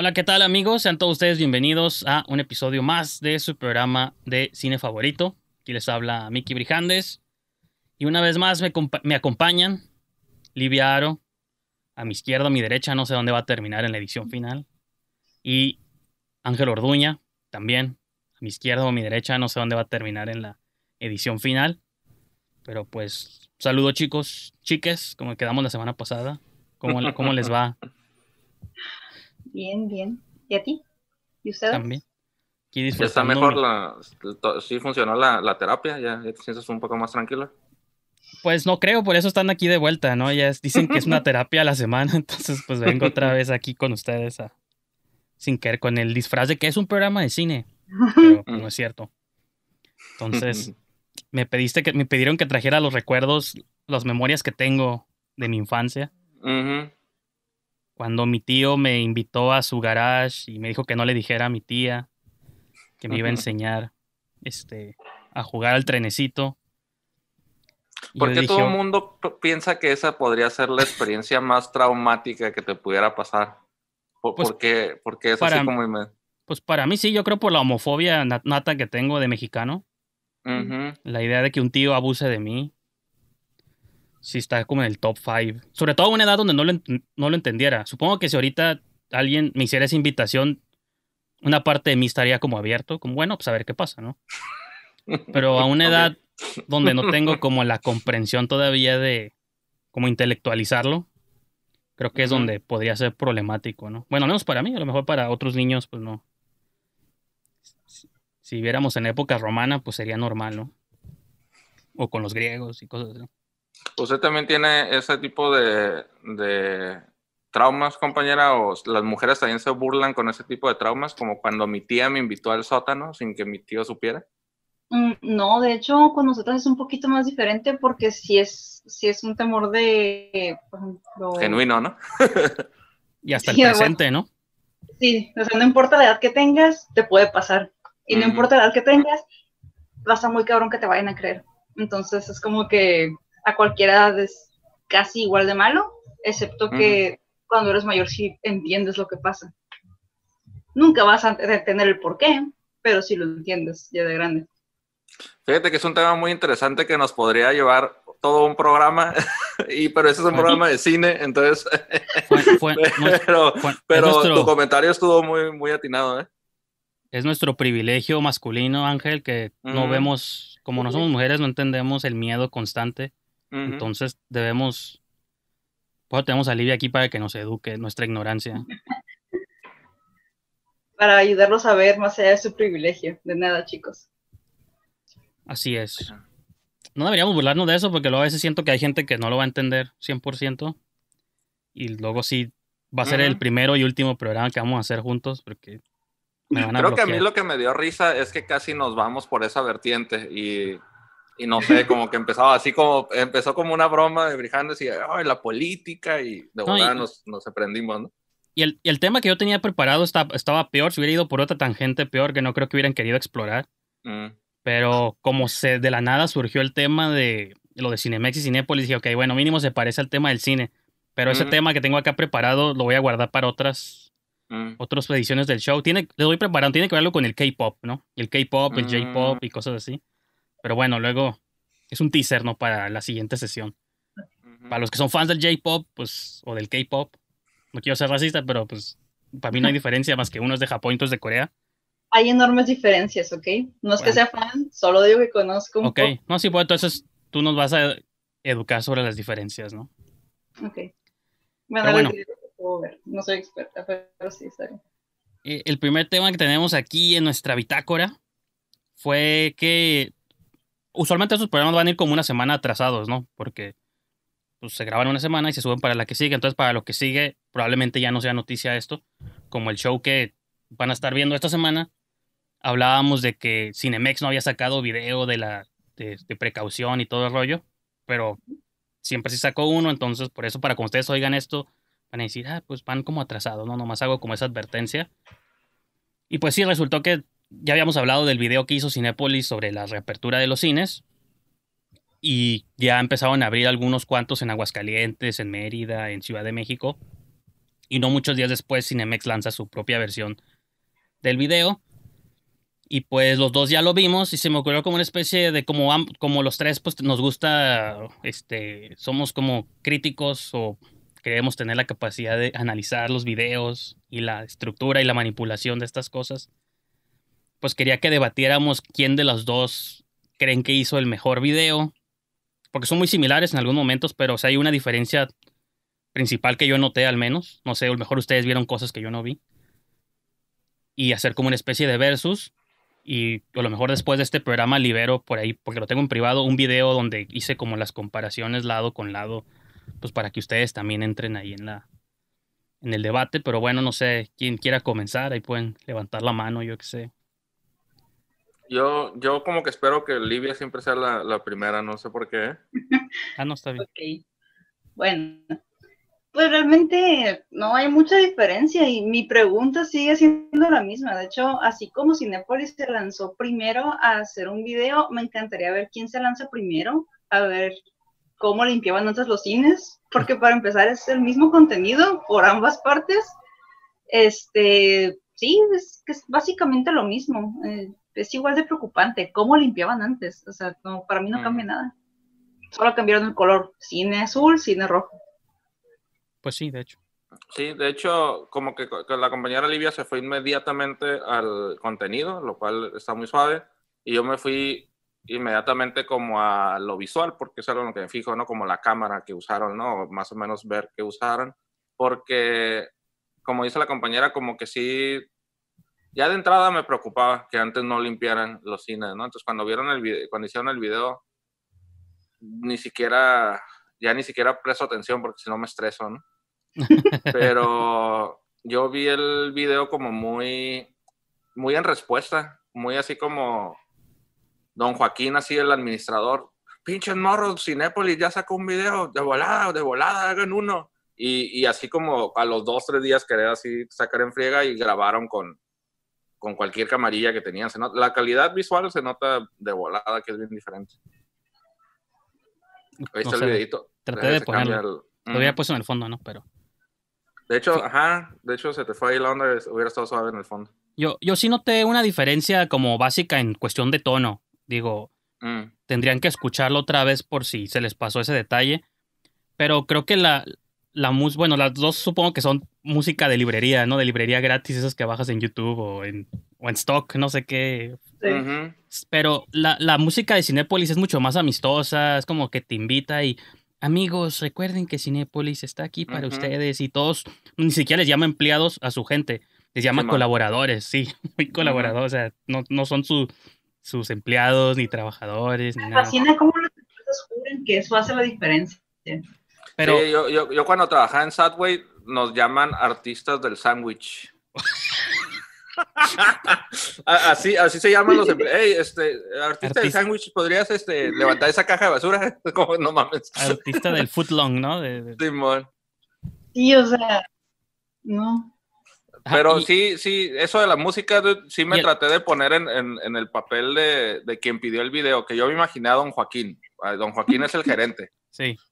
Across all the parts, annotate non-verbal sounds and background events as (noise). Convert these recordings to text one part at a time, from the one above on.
Hola, ¿qué tal amigos? Sean todos ustedes bienvenidos a un episodio más de su programa de cine favorito. Aquí les habla Miki Brijandes. Y una vez más me, acompañan Livia Aro, a mi izquierda, a mi derecha, no sé dónde va a terminar en la edición final. Y Ángel Orduña, también, a mi izquierda o a mi derecha, no sé dónde va a terminar en la edición final. Pero pues, saludo chicos, chiques, como quedamos la semana pasada. ¿Cómo, cómo les va? (laughs) Bien, bien. ¿Y a ti? ¿Y ustedes? También. está mejor la, Sí funcionó la, terapia, ya, te sientes un poco más tranquila. Pues no creo, por eso están aquí de vuelta, ¿no? Ya dicen que es una (laughs) terapia a la semana, (laughs) entonces pues vengo otra vez aquí con ustedes sin querer con el disfraz de que es un programa de cine, pero (laughs) no es cierto. Entonces me pediste que me pidieron que trajera los recuerdos, las memorias que tengo de mi infancia. Ajá. Cuando mi tío me invitó a su garage y me dijo que no le dijera a mi tía que me iba a enseñar este, a jugar al trenecito. Porque todo el mundo piensa que esa podría ser la experiencia más traumática que te pudiera pasar. Pues por, porque, porque es para, Pues para mí sí, yo creo por la homofobia nata que tengo de mexicano. La idea de que un tío abuse de mí si está como en el top 5. Sobre todo a una edad donde no lo, entendiera. Supongo que si ahorita alguien me hiciera esa invitación, una parte de mí estaría como abierto, como bueno, pues a ver qué pasa, ¿no? Pero a una edad donde no tengo como la comprensión todavía de cómo intelectualizarlo, creo que es donde podría ser problemático, ¿no? Bueno, al menos para mí, a lo mejor para otros niños, pues no. Si, viéramos en época romana, pues sería normal, ¿no? O con los griegos y cosas así. ¿Usted también tiene ese tipo de, de, traumas, compañera? ¿O las mujeres también se burlan con ese tipo de traumas? Como cuando mi tía me invitó al sótano sin que mi tío supiera. Mm, no, de hecho, con nosotras es un poquito más diferente porque si es, si es un temor de, Genuino, ¿no? (laughs) y hasta el presente, ¿no? Sí, o sea, no importa la edad que tengas, te puede pasar. Y no importa la edad que tengas, vas a muy cabrón que te vayan a creer. Entonces es como que a cualquier edad es casi igual de malo, excepto que cuando eres mayor sí entiendes lo que pasa. Nunca vas a entender el por qué, pero si lo entiendes ya de grande. Fíjate que es un tema muy interesante que nos podría llevar todo un programa, (laughs) y, pero ese es un programa de cine, entonces... (laughs) pero, tu comentario estuvo muy, muy atinado, ¿eh? Es nuestro privilegio masculino, Ángel, que no vemos, como no somos mujeres, no entendemos el miedo constante entonces debemos, pues, tenemos alivio aquí para que nos eduque nuestra ignorancia. (laughs) Para ayudarlos a ver más allá de su privilegio. De nada, chicos. Así es. No deberíamos burlarnos de eso porque luego a veces siento que hay gente que no lo va a entender 100% y luego sí va a ser el primero y último programa que vamos a hacer juntos porque Creo que a mí lo que me dio risa es que casi nos vamos por esa vertiente y y no sé, como que empezaba así como, empezó como una broma de Brijando, y Ay, la política y de verdad nos, nos aprendimos, ¿no? Y el, el, tema que yo tenía preparado estaba, estaba peor, si hubiera ido por otra tangente peor que no creo que hubieran querido explorar. Mm. Pero como se de la nada surgió el tema de lo de Cinemex y Cinépolis, dije, ok, bueno, mínimo se parece al tema del cine. Pero ese mm. tema que tengo acá preparado lo voy a guardar para otras, mm. otras ediciones del show. Tiene, le doy preparado, tiene que verlo con el K-pop, ¿no? El K-pop, el J-pop y cosas así. Pero bueno, luego es un teaser, ¿no? Para la siguiente sesión. Para los que son fans del J-pop, pues, o del K-pop, no quiero ser racista, pero pues, para mí no hay (laughs) diferencia más que uno es de Japón y otro es de Corea. Hay enormes diferencias, ¿ok? No es que sea fan, solo digo que conozco un Ok, poco. no, sí, pues entonces tú nos vas a educar sobre las diferencias, ¿no? Ok. Bueno, no soy experta, pero sí, está bien. Eh, el primer tema que tenemos aquí en nuestra bitácora fue que usualmente esos programas van a ir como una semana atrasados, ¿no? Porque pues, se graban una semana y se suben para la que sigue. Entonces, para lo que sigue, probablemente ya no sea noticia esto. Como el show que van a estar viendo esta semana, hablábamos de que Cinemex no había sacado video de la de, precaución y todo el rollo, pero siempre sí sacó uno. Entonces, por eso, para que ustedes oigan esto, van a decir, ah, pues van como atrasados, ¿no? Nomás hago como esa advertencia. Y pues sí, resultó que ya habíamos hablado del video que hizo Cinépolis sobre la reapertura de los cines. Y ya empezaron a abrir algunos cuantos en Aguascalientes, en Mérida, en Ciudad de México. Y no muchos días después, Cinemex lanza su propia versión del video. Y pues los dos ya lo vimos y se me ocurrió como una especie de como, como los tres pues nos gusta, este, somos como críticos o queremos tener la capacidad de analizar los videos y la estructura y la manipulación de estas cosas pues quería que debatiéramos quién de los dos creen que hizo el mejor video. Porque son muy similares en algunos momentos, pero o hay una diferencia principal que yo noté al menos. No sé, a lo mejor ustedes vieron cosas que yo no vi. Y hacer como una especie de versus. Y a lo mejor después de este programa libero por ahí, porque lo tengo en privado, un video donde hice como las comparaciones lado con lado, pues para que ustedes también entren ahí en la en el debate. Pero bueno, no sé, quién quiera comenzar, ahí pueden levantar la mano, yo qué sé. Yo, como que espero que Libia siempre sea la, primera, no sé por qué. (laughs) ah, no está bien. Bueno, pues realmente no hay mucha diferencia y mi pregunta sigue siendo la misma. De hecho, así como Cinepolis se lanzó primero a hacer un video, me encantaría ver quién se lanza primero, a ver cómo limpiaban antes los cines, porque para empezar es el mismo contenido por ambas partes. Este, sí, es, es básicamente lo mismo. Eh, es igual de preocupante. ¿Cómo limpiaban antes? O sea, para mí no cambia nada. Solo cambiaron el color. Cine azul, cine rojo. Pues sí, de hecho. Sí, de hecho, como que, la compañera Livia se fue inmediatamente al contenido, lo cual está muy suave, y yo me fui inmediatamente como a lo visual, porque es algo en lo que me fijo, ¿no? Como la cámara que usaron, ¿no? más o menos ver qué usaron, porque como dice la compañera, como que sí ya de entrada me preocupaba que antes no limpiaran los cines, ¿no? Entonces cuando vieron el video, cuando hicieron el video, ni siquiera, ya ni siquiera presto atención porque si no me estreso, ¿no? (laughs) Pero yo vi el video como muy, muy en respuesta, muy así como Don Joaquín, así el administrador, ¡Pinche morro! Cinépolis ya sacó un video, de volada, de volada, hagan uno. Y, y así como a los dos, tres días quería así sacar en friega y grabaron con, con cualquier camarilla que tenían. Se nota, la calidad visual se nota de volada, que es bien diferente. Ahí está el Traté de ponerlo. Lo había mm. puesto en el fondo, ¿no? Pero. De hecho, ajá, de hecho se te fue ahí la onda, hubiera estado suave en el fondo. Yo, yo sí noté una diferencia como básica en cuestión de tono. Digo, mm. tendrían que escucharlo otra vez por si se les pasó ese detalle. Pero creo que la, la bueno, las dos supongo que son música de librería, ¿no? De librería gratis, esas que bajas en YouTube o en, stock, no sé qué. Pero la, música de Cinépolis es mucho más amistosa, es como que te invita y amigos, recuerden que Cinépolis está aquí para ustedes y todos, ni siquiera les llama empleados a su gente, les llama colaboradores, sí, (laughs) muy colaboradores, o sea, no, son su, sus empleados ni trabajadores. Ni cómo las empresas que eso hace la diferencia yo, cuando trabajaba en Sadway nos llaman artistas del sándwich. (laughs) así, así se llaman los empleados. este, artista, del sándwich, ¿podrías este, levantar esa caja de basura? (laughs) no mames. Artista del footlong, ¿no? Sí, o sea, no. Ah, Pero sí, sí, eso de la música, sí me traté de poner en, en, el papel de, de, quien pidió el video, que yo me imaginé a don Joaquín. Don Joaquín es el gerente.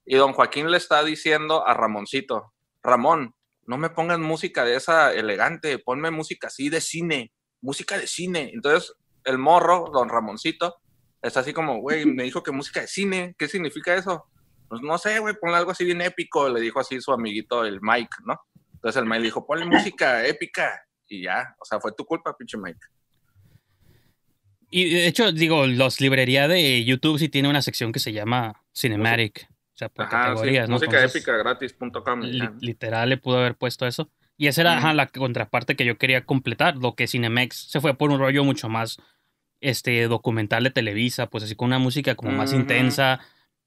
Y don Joaquín le está diciendo a Ramoncito, Ramón, no me pongas música de esa elegante, ponme música así de cine, música de cine. Entonces el morro, don Ramoncito, está así como, güey, me dijo que música de cine, ¿qué significa eso? Pues no sé, güey, ponle algo así bien épico, le dijo así su amiguito el Mike, ¿no? Entonces el Mike dijo, ponle música épica y ya, o sea, fue tu culpa, pinche Mike. Y de hecho, digo, los librería de YouTube sí tiene una sección que se llama Cinematic. O sea, por categorías, Música épica gratis.com. literal le pudo haber puesto eso. Y esa era la contraparte que yo quería completar, lo que Cinemex se fue por un rollo mucho más este documental de Televisa, pues así con una música como más intensa,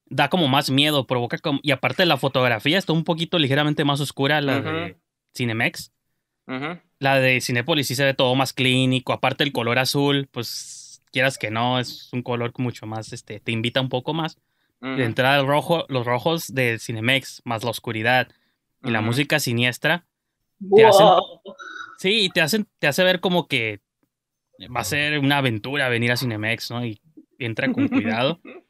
da como más miedo, provoca Y aparte la fotografía está un poquito ligeramente más oscura, la de Cinemex. La de Cinepolis sí se ve todo más clínico, aparte el color azul, pues quieras que no, es un color mucho más, este, te invita un poco más la entrada rojo, los rojos de Cinemex, más la oscuridad y la música siniestra. Wow. Te hacen, sí, te, hace ver como que va a ser una aventura venir a Cinemex, ¿no? Y entra con cuidado. (laughs)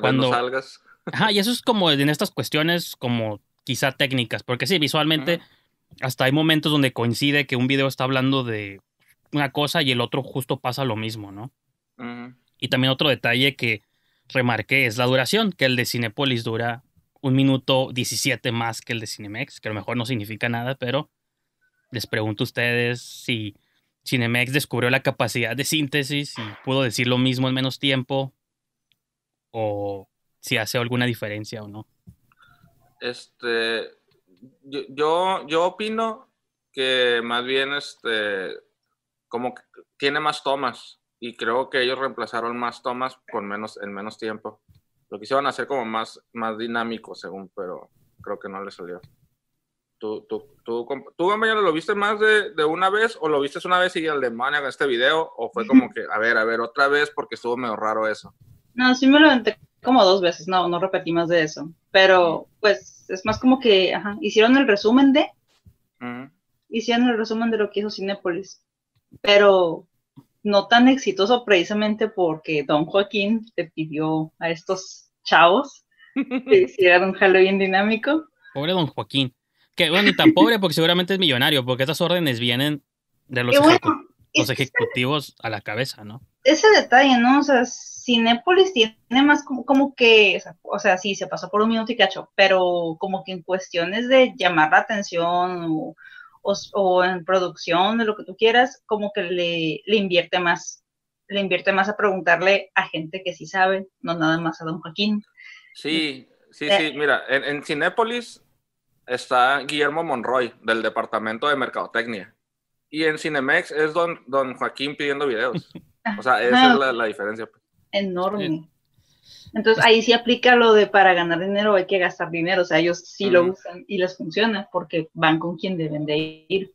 Cuando salgas. Ajá, y eso es como en estas cuestiones, como quizá técnicas, porque sí, visualmente hasta hay momentos donde coincide que un video está hablando de una cosa y el otro justo pasa lo mismo, ¿no? Y también otro detalle que remarqué es la duración, que el de Cinepolis dura un minuto 17 más que el de Cinemex, que a lo mejor no significa nada, pero les pregunto a ustedes si Cinemex descubrió la capacidad de síntesis y pudo decir lo mismo en menos tiempo o si hace alguna diferencia o no. Este, yo, yo, opino que más bien este, como tiene más tomas y creo que ellos reemplazaron más tomas con menos, en menos tiempo. Lo quisieron hacer como más, más dinámico, según, pero creo que no le salió. ¿Tú, tú, tú, tú compañero, lo viste más de, de, una vez o lo viste una vez y al Mania en este video? ¿O fue como (laughs) que, a ver, a ver, otra vez porque estuvo medio raro eso? No, sí me lo enteré como dos veces, no, no repetí más de eso. Pero, pues, es más como que, ajá, hicieron el resumen de... Hicieron el resumen de lo que hizo Cinepolis. Pero no tan exitoso precisamente porque Don Joaquín te pidió a estos chavos que (laughs) hicieran un Halloween dinámico. Pobre Don Joaquín. Que bueno, ni tan pobre porque seguramente es millonario, porque esas órdenes vienen de los, ejecutivos a la cabeza, ¿no? Ese detalle, ¿no? O sea, Cinépolis tiene más como, como que, o sea, sí, se pasó por un minuto y cacho, pero como que en cuestiones de llamar la atención o o, en producción, de lo que tú quieras, como que le, invierte más, le invierte más a preguntarle a gente que sí sabe, no nada más a don Joaquín. Sí, eh, sí, sí, eh. mira, en, Cinépolis está Guillermo Monroy, del Departamento de Mercadotecnia, y en Cinemex es don, don Joaquín pidiendo videos. (laughs) O sea, esa es ah, la diferencia. Pues. Enorme. Entonces ahí sí aplica lo de para ganar dinero hay que gastar dinero, o sea, ellos sí lo usan y les funciona porque van con quien deben de ir.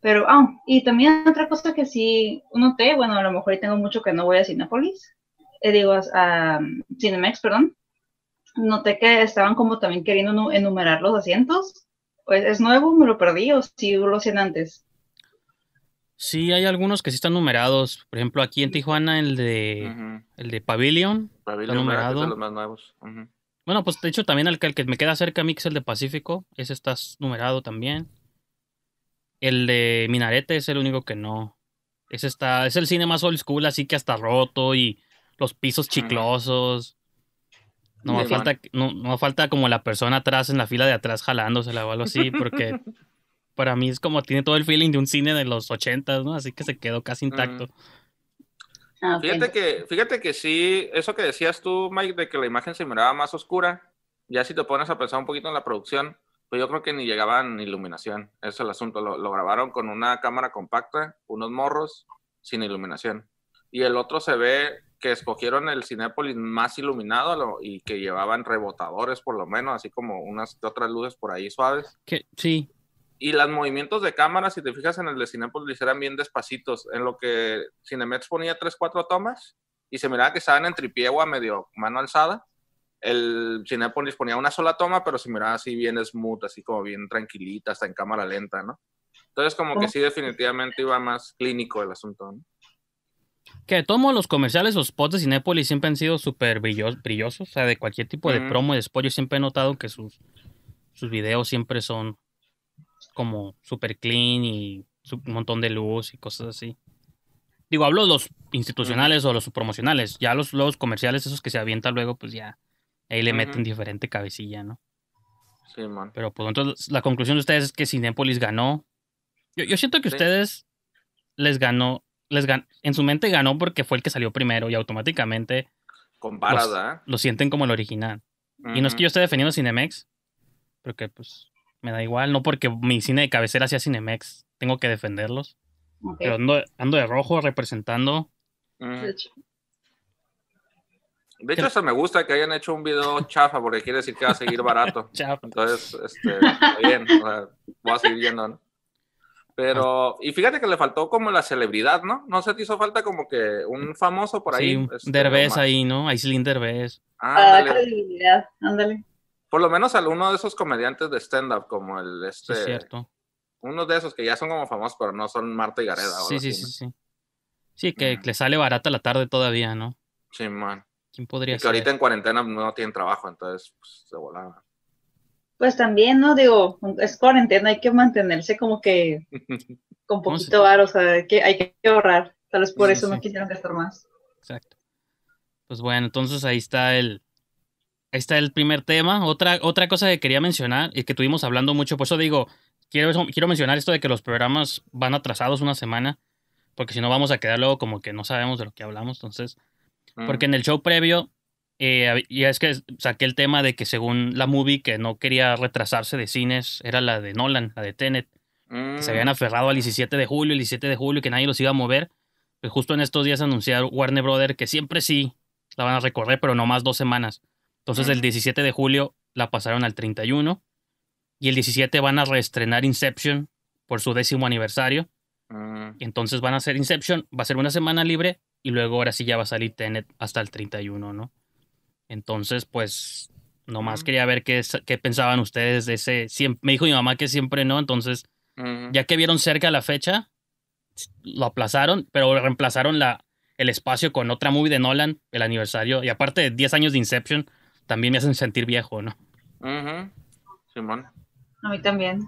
Pero, ah, y también otra cosa que sí noté, bueno, a lo mejor tengo mucho que no voy a Cinepolis, eh, digo, a CineMax perdón, noté que estaban como también queriendo enumerar los asientos. Pues es nuevo, me lo perdí o sí lo hacían antes. Sí, hay algunos que sí están numerados. Por ejemplo, aquí en Tijuana, el de, el de Pavilion. Pavilion está numerado. de los más nuevos. Bueno, pues de hecho también el que, me queda cerca a mí, que es el de Pacífico, ese está numerado también. El de Minarete es el único que no. Ese está, es el cine más old school, así que hasta roto y los pisos chiclosos. No, falta, no, falta como la persona atrás en la fila de atrás jalándosela o algo así, porque (laughs) para mí es como tiene todo el feeling de un cine de los ochentas, ¿no? Así que se quedó casi mm. intacto. Ah, fíjate, que, fíjate que sí, eso que decías tú, Mike, de que la imagen se miraba más oscura, ya si te pones a pensar un poquito en la producción, pues yo creo que ni llegaban iluminación, ese es el asunto, lo, grabaron con una cámara compacta, unos morros, sin iluminación. Y el otro se ve que escogieron el Cinépolis más iluminado y que llevaban rebotadores por lo menos, así como unas otras luces por ahí suaves. sí, y los movimientos de cámara, si te fijas en el de Cinepolis, eran bien despacitos, en lo que Cinemex ponía 3, 4 tomas y se miraba que estaban en tripiegua, medio mano alzada. El Cinepolis ponía una sola toma, pero se miraba así bien smooth, así como bien tranquilita, hasta en cámara lenta, ¿no? Entonces como que sí definitivamente iba más clínico el asunto, ¿no? Que tomo los comerciales los spots de Cinepolis siempre han sido súper brillosos, o sea, de cualquier tipo de promo de spot, siempre he notado que sus, sus videos siempre son como super clean y un montón de luz y cosas así. Digo, hablo de los institucionales o los promocionales. Ya los, comerciales, esos que se avientan luego, pues ya ahí le meten diferente cabecilla, ¿no? Sí, man. Pero pues entonces la conclusión de ustedes es que Cinépolis ganó. Yo, siento que ustedes les ganó, les gan en su mente ganó porque fue el que salió primero y automáticamente Comparada. lo sienten como el original. Y no es que yo esté defendiendo Cinemex, pero que pues me da igual, no porque mi cine de cabecera sea Cinemex, tengo que defenderlos. Pero ando, ando, de rojo representando. Mm. De hecho, eso me gusta que hayan hecho un video (laughs) chafa porque quiere decir que va a seguir barato. (laughs) Entonces, este, (laughs) bien, va a seguir yendo, ¿no? Pero, ah. y fíjate que le faltó como la celebridad, ¿no? ¿No se te hizo falta como que un famoso por ahí? Sí, este, Derbez ahí, ¿no? Aislinn Derbez. Ah, ah credibilidad, ándale por lo menos alguno de esos comediantes de stand-up, como el este. es cierto. Uno de esos que ya son como famosos, pero no son Marta y Gareda. Sí, sí, sí, sí. Sí, que mm. le sale barata la tarde todavía, ¿no? Sí, man. ¿Quién podría ser? que ahorita en cuarentena pues, no tienen trabajo, entonces pues, se volaron. Pues también, ¿no? Digo, es cuarentena, hay que mantenerse como que (laughs) con poquito bar, o sea, hay que, hay que ahorrar. Tal vez por eso no quisieron gastar más. Exacto. Pues bueno, entonces ahí está el, Ahí está el primer tema. Otra, otra cosa que quería mencionar y que estuvimos hablando mucho, por eso digo, quiero, quiero mencionar esto de que los programas van atrasados una semana, porque si no vamos a quedar luego como que no sabemos de lo que hablamos. Entonces, porque mm. en el show previo, eh, y es que saqué el tema de que según la movie que no quería retrasarse de cines era la de Nolan, la de Tenet, que se habían mm. aferrado al 17 de julio, el 17 de julio, que nadie los iba a mover. Pues justo en estos días anunciaron Warner Brother que siempre sí la van a recorrer, pero no más dos semanas. Entonces, el 17 de julio la pasaron al 31. Y el 17 van a reestrenar Inception por su décimo aniversario. Mm. entonces van a hacer Inception, va a ser una semana libre y luego ahora sí ya va a salir Tenet hasta el 31, ¿no? Entonces, pues, nomás mm. quería ver qué, qué, pensaban ustedes de ese... me dijo mi mamá que siempre no, entonces, ya que vieron cerca la fecha, lo aplazaron, pero reemplazaron la, el espacio con otra movie de Nolan, el aniversario, y aparte de 10 años de Inception, también me hacen sentir viejo, ¿no? Simón. A mí también.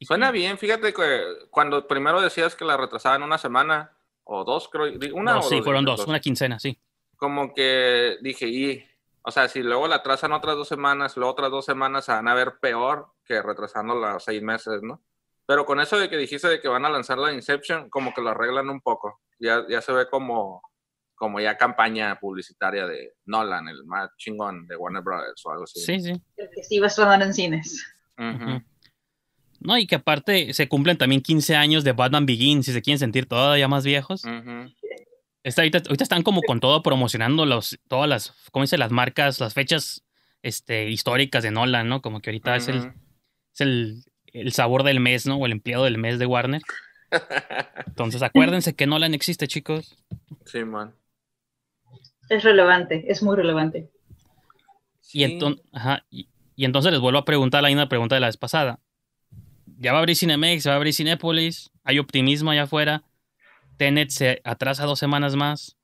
Suena bien, fíjate que cuando primero decías que la retrasaban una semana o dos, creo, una no, sí, fueron dos, una quincena, sí. Como que dije, y, o sea, si luego la trazan otras dos semanas, luego otras dos semanas se van a ver peor que retrasando las seis meses, ¿no? Pero con eso de que dijiste de que van a lanzar la Inception, como que lo arreglan un poco. Ya, ya se ve como como ya campaña publicitaria de Nolan, el más chingón de Warner Brothers o algo así. Sí, sí. que sí va a sonar en cines. No, y que aparte se cumplen también 15 años de Batman Begins, si se quieren sentir todavía más viejos. Está, ahorita, están como con todo promocionando los, todas las, ¿cómo dice? Las marcas, las fechas este, históricas de Nolan, ¿no? Como que ahorita es, el, es el, el, sabor del mes, ¿no? O el empleado del mes de Warner. (laughs) Entonces acuérdense que Nolan existe, chicos. Sí, man. Es relevante, es muy relevante. Y, entonces les vuelvo a preguntar la misma pregunta de la vez pasada. Ya va a abrir Cinemex, va a abrir Cinépolis, hay optimismo allá afuera. Tenet se atrasa dos semanas más.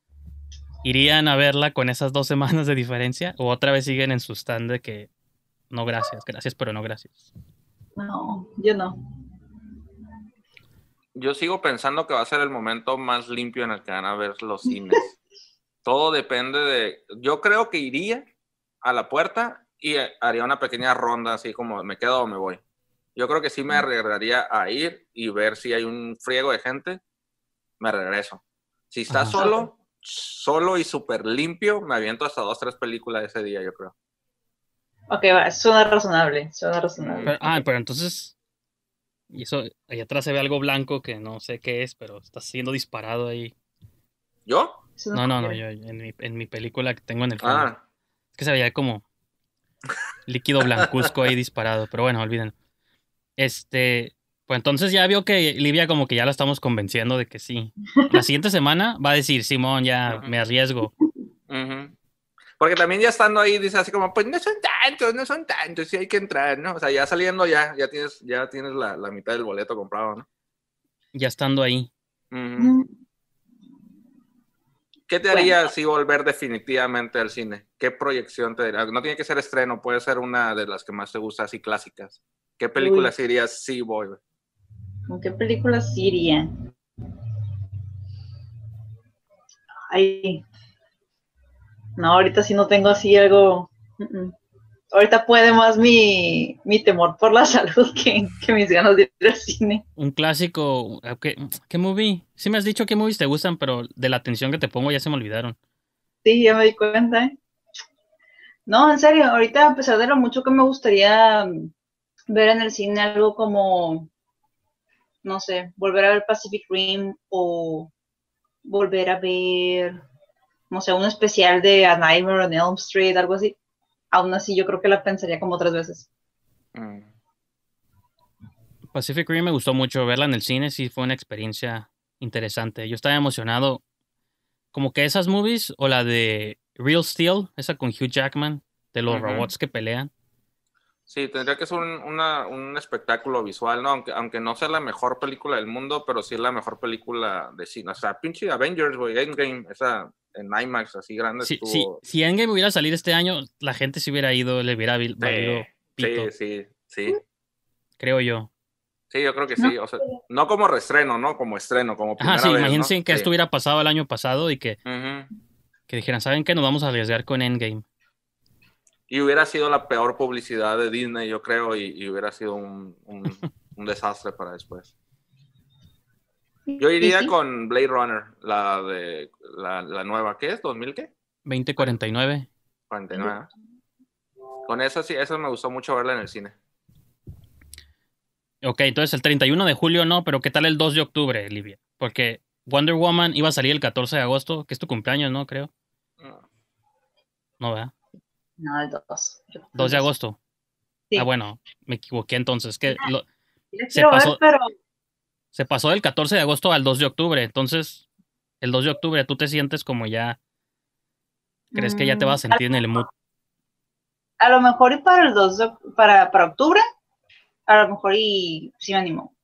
¿Irían a verla con esas dos semanas de diferencia? ¿O otra vez siguen en su stand de que no gracias, gracias, pero no gracias? No, yo no. Yo sigo pensando que va a ser el momento más limpio en el que van a ver los cines. Todo depende de. Yo creo que iría a la puerta y haría una pequeña ronda, así como me quedo o me voy. Yo creo que sí me arreglaría a ir y ver si hay un friego de gente, me regreso. Si está solo, solo y súper limpio, me aviento hasta dos, tres películas ese día, yo creo. Ok, va, suena razonable, suena razonable. ah, pero entonces, y eso, ahí atrás se ve algo blanco que no sé qué es, pero está siendo disparado ahí. ¿Yo? no, no, no, yo en mi, película que tengo en el ah. fondo. Ah. Es que se veía como líquido blancuzco ahí disparado, pero bueno, olviden. Este, pues entonces ya vio que Livia como que ya la estamos convenciendo de que sí. La siguiente semana va a decir, Simón, ya me arriesgo. Porque también ya estando ahí, dice así como, pues no son tantos, no son tantos, sí hay que entrar, ¿no? O sea, ya saliendo ya, ya tienes, ya tienes la, la mitad del boleto comprado, ¿no? Ya estando ahí. ¿Qué te haría si volver definitivamente al cine? ¿Qué proyección te daría? No tiene que ser estreno, puede ser una de las que más te gusta, así clásicas. ¿Qué películas Uy. irías si volver? ¿Con qué películas iría? Ay. No, ahorita sí no tengo así algo. Mm, mm ahorita puede más mi, temor por la (laughs) salud que, mis ganas de ir al cine. Un clásico, eh, ¿qué, ¿qué, movie? Sí me has dicho qué movies te gustan, pero de la atención que te pongo ya se me olvidaron. Sí, ya me di cuenta. ¿eh? No, en serio, ahorita a pesar de lo mucho que me gustaría mm, ver en el cine algo como, no sé, volver a ver Pacific Rim o volver a ver, no sé, un especial de A Nightmare on Elm Street, algo así aún así yo creo que la pensaría como otras veces. Mm. Pacific Rim me gustó mucho verla en el cine, sí fue una experiencia interesante. Yo estaba emocionado. Como que esas movies o la de Real Steel, esa con Hugh Jackman, de los robots que pelean. Sí, tendría que ser un, espectáculo visual, ¿no? Aunque, aunque no sea la mejor película del mundo, pero sí es la mejor película de cine. O sea, pinche Avengers, Endgame, esa en IMAX así grande. Si Endgame hubiera salido este año, la gente sí hubiera ido, le hubiera valido pito. Sí, sí, sí. Creo yo. Sí, yo creo que sí. No, o sea, no como reestreno, ¿no? Como estreno, como primera Ajá, sí, imagínense que esto hubiera pasado el año pasado y que, que dijeran, ¿saben qué? Nos vamos a arriesgar con Endgame. Y hubiera sido la peor publicidad de Disney, yo creo, y, hubiera sido (laughs) un, desastre para después. Yo iría con Blade Runner, la de la, la nueva, ¿qué es? ¿2000 qué? 2049. 49. Con esa sí, esa me gustó mucho verla en el cine. Ok, entonces el 31 de julio no, pero ¿qué tal el 2 de octubre, Livia? Porque Wonder Woman iba a salir el 14 de agosto, que es tu cumpleaños, ¿no? Creo. No, ¿verdad? No, el 2. 2 de agosto. Ah, bueno, me equivoqué entonces. Que ah, se, pasó, se pasó del 14 de agosto al 2 de octubre. Entonces, el 2 de octubre tú te sientes como ya. ¿Crees que ya te mm, vas a sentir en el mood? A lo mejor y para el 2 de, para, octubre, a lo mejor y sí me animo.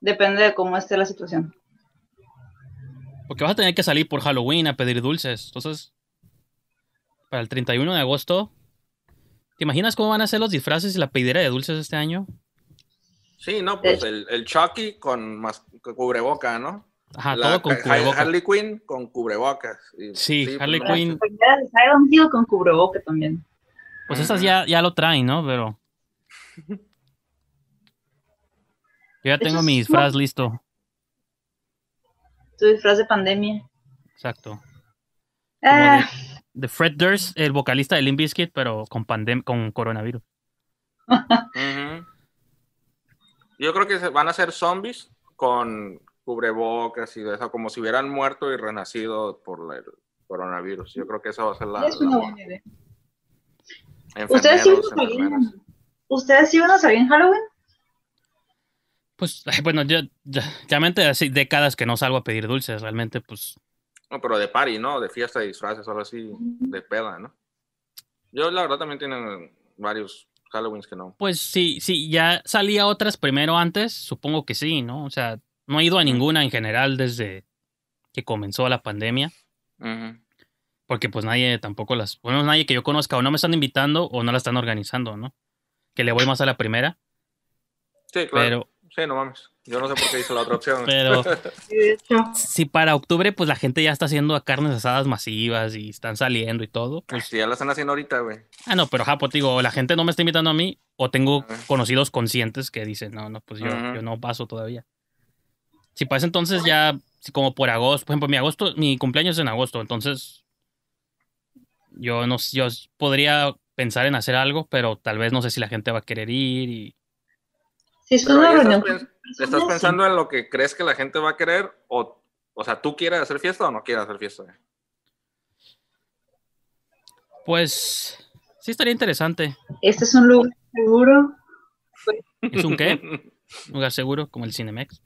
Depende de cómo esté la situación. Porque vas a tener que salir por Halloween a pedir dulces. Entonces, para el 31 de agosto. ¿Te imaginas cómo van a ser los disfraces y la pedidera de dulces este año? Sí, no, pues el, Chucky con, más, cubreboca, ¿no? Ajá, todo con cubrebocas. Harley Quinn con cubrebocas. sí, pues, Harley Quinn. Pues con también. Pues esas ya, ya lo traen, ¿no? Pero. Yo ya tengo mi disfraz listo. Tu disfraz de pandemia. Exacto. Ah de Fred Durst, el vocalista de Limp Bizkit, pero con, con coronavirus. Yo creo que van a ser zombies con cubrebocas y eso, como si hubieran muerto y renacido por el coronavirus. Yo creo que esa va a ser la. ¿Ustedes sí, a salir en Halloween? Pues (laughs) bueno, yo ya, ya me así décadas que no salgo a pedir dulces, realmente pues no, pero de party, ¿no? De fiesta de disfraces, algo así, de peda, ¿no? Yo, la verdad, también tienen varios Halloweens que no. Pues sí, sí, ya salía otras primero antes, supongo que sí, ¿no? O sea, no he ido a ninguna en general desde que comenzó la pandemia. Porque pues nadie tampoco las, bueno, nadie que yo conozca o no me están invitando o no la están organizando, ¿no? Que le voy más a la primera. Sí, claro. Pero, no mames. Yo no sé por qué hizo la otra opción. Pero (laughs) si para octubre, pues la gente ya está haciendo carnes asadas masivas y están saliendo y todo. Pues sí, pues, ya la están haciendo ahorita, güey. Ah, no, pero Japo, pues, digo, la gente no me está invitando a mí o tengo ah. conocidos conscientes que dicen, no, no, pues yo, no paso todavía. Si pasa entonces ya, si como por agosto, por ejemplo, mi agosto, mi cumpleaños es en agosto, entonces yo no yo podría pensar en hacer algo, pero tal vez no sé si la gente va a querer ir y Estás, pensando en lo que crees que la gente va a querer? O, o sea, ¿tú quieres hacer fiesta o no quieres hacer fiesta? Pues sí estaría interesante. Este es un lugar seguro. ¿Es un qué? (laughs) ¿Un lugar seguro, como el Cinemex.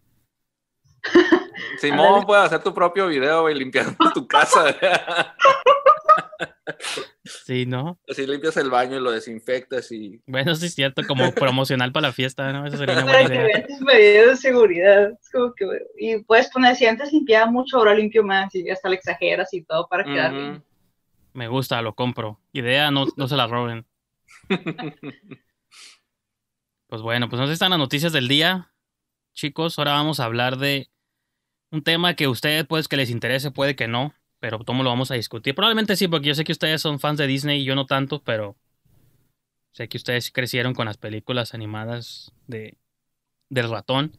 Simón, (laughs) puedes hacer tu propio video y limpiando (laughs) tu casa. Sí, ¿no? si limpias el baño y lo desinfectas y... Bueno, sí es cierto, como promocional para la fiesta, ¿no? Eso sería una buena idea. de seguridad, es como que... Y puedes poner, si antes limpiaba mucho, ahora limpio más y hasta le exageras y todo para quedar Me gusta, lo compro. Idea, no, no se la roben. (laughs) pues bueno, pues nos están las noticias del día. Chicos, ahora vamos a hablar de un tema que a ustedes, pues, que les interese, puede que no pero ¿cómo lo vamos a discutir? Probablemente sí, porque yo sé que ustedes son fans de Disney y yo no tanto, pero sé que ustedes crecieron con las películas animadas de, del ratón.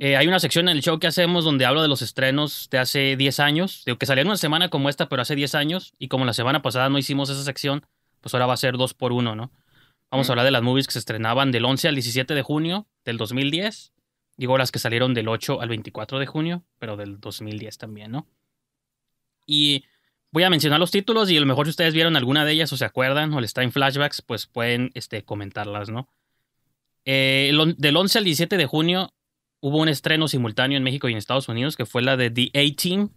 Eh, hay una sección en el show que hacemos donde hablo de los estrenos de hace 10 años, digo que salieron una semana como esta, pero hace 10 años, y como la semana pasada no hicimos esa sección, pues ahora va a ser dos por uno, ¿no? Vamos a hablar de las movies que se estrenaban del 11 al 17 de junio del 2010, digo las que salieron del 8 al 24 de junio, pero del 2010 también, ¿no? Y voy a mencionar los títulos y a lo mejor si ustedes vieron alguna de ellas o se acuerdan o les está en flashbacks, pues pueden este, comentarlas, ¿no? Eh, del 11 al 17 de junio hubo un estreno simultáneo en México y en Estados Unidos que fue la de The 18.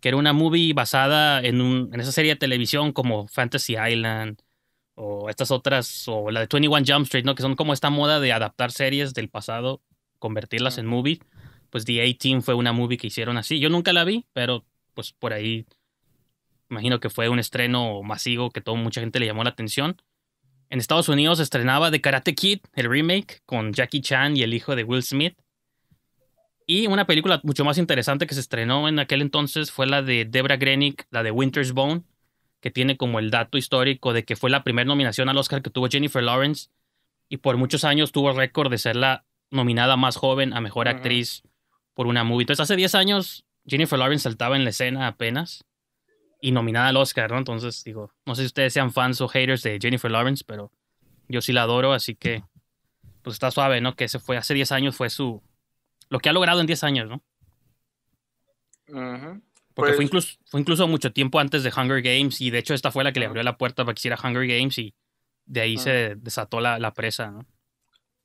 que era una movie basada en, en esa serie de televisión como Fantasy Island o estas otras, o la de 21 Jump Street, ¿no? Que son como esta moda de adaptar series del pasado, convertirlas en movie. Pues The 18 fue una movie que hicieron así. Yo nunca la vi, pero pues por ahí, imagino que fue un estreno masivo que todo, mucha gente le llamó la atención. En Estados Unidos estrenaba The Karate Kid, el remake, con Jackie Chan y el hijo de Will Smith. Y una película mucho más interesante que se estrenó en aquel entonces fue la de Debra Grenick, la de Winter's Bone, que tiene como el dato histórico de que fue la primera nominación al Oscar que tuvo Jennifer Lawrence y por muchos años tuvo récord de ser la nominada más joven a mejor actriz por una movie. Entonces, hace 10 años Jennifer Lawrence saltaba en la escena apenas y nominada al Oscar, ¿no? Entonces, digo, no sé si ustedes sean fans o haters de Jennifer Lawrence, pero yo sí la adoro, así que pues está suave, ¿no? Que se fue hace 10 años, fue su. Lo que ha logrado en 10 años, ¿no? Porque fue, pues incluso, fue incluso mucho tiempo antes de Hunger Games y de hecho esta fue la que le abrió la puerta para que hiciera Hunger Games y de ahí se desató la, presa, ¿no?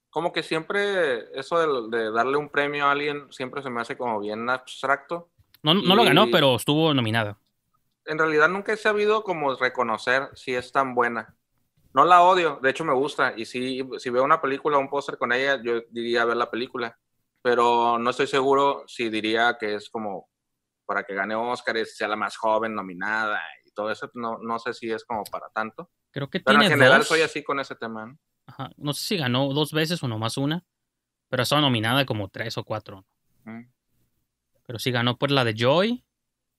Como que siempre eso de darle un premio a alguien siempre se me hace como bien abstracto no, no lo ganó, pero estuvo nominada. En realidad nunca ha sabido como reconocer si es tan buena. No la odio, de hecho me gusta. Y si, veo una película o un póster con ella, yo diría ver la película. Pero no estoy seguro si diría que es como para que gane Oscar, sea la más joven nominada y todo eso. No, sé si es como para tanto. Creo que en general soy así con ese tema. ¿no? ¿no? sé si ganó dos veces o más una, pero estaba nominada como tres o cuatro. Mm. Pero sí ganó por pues, la de Joy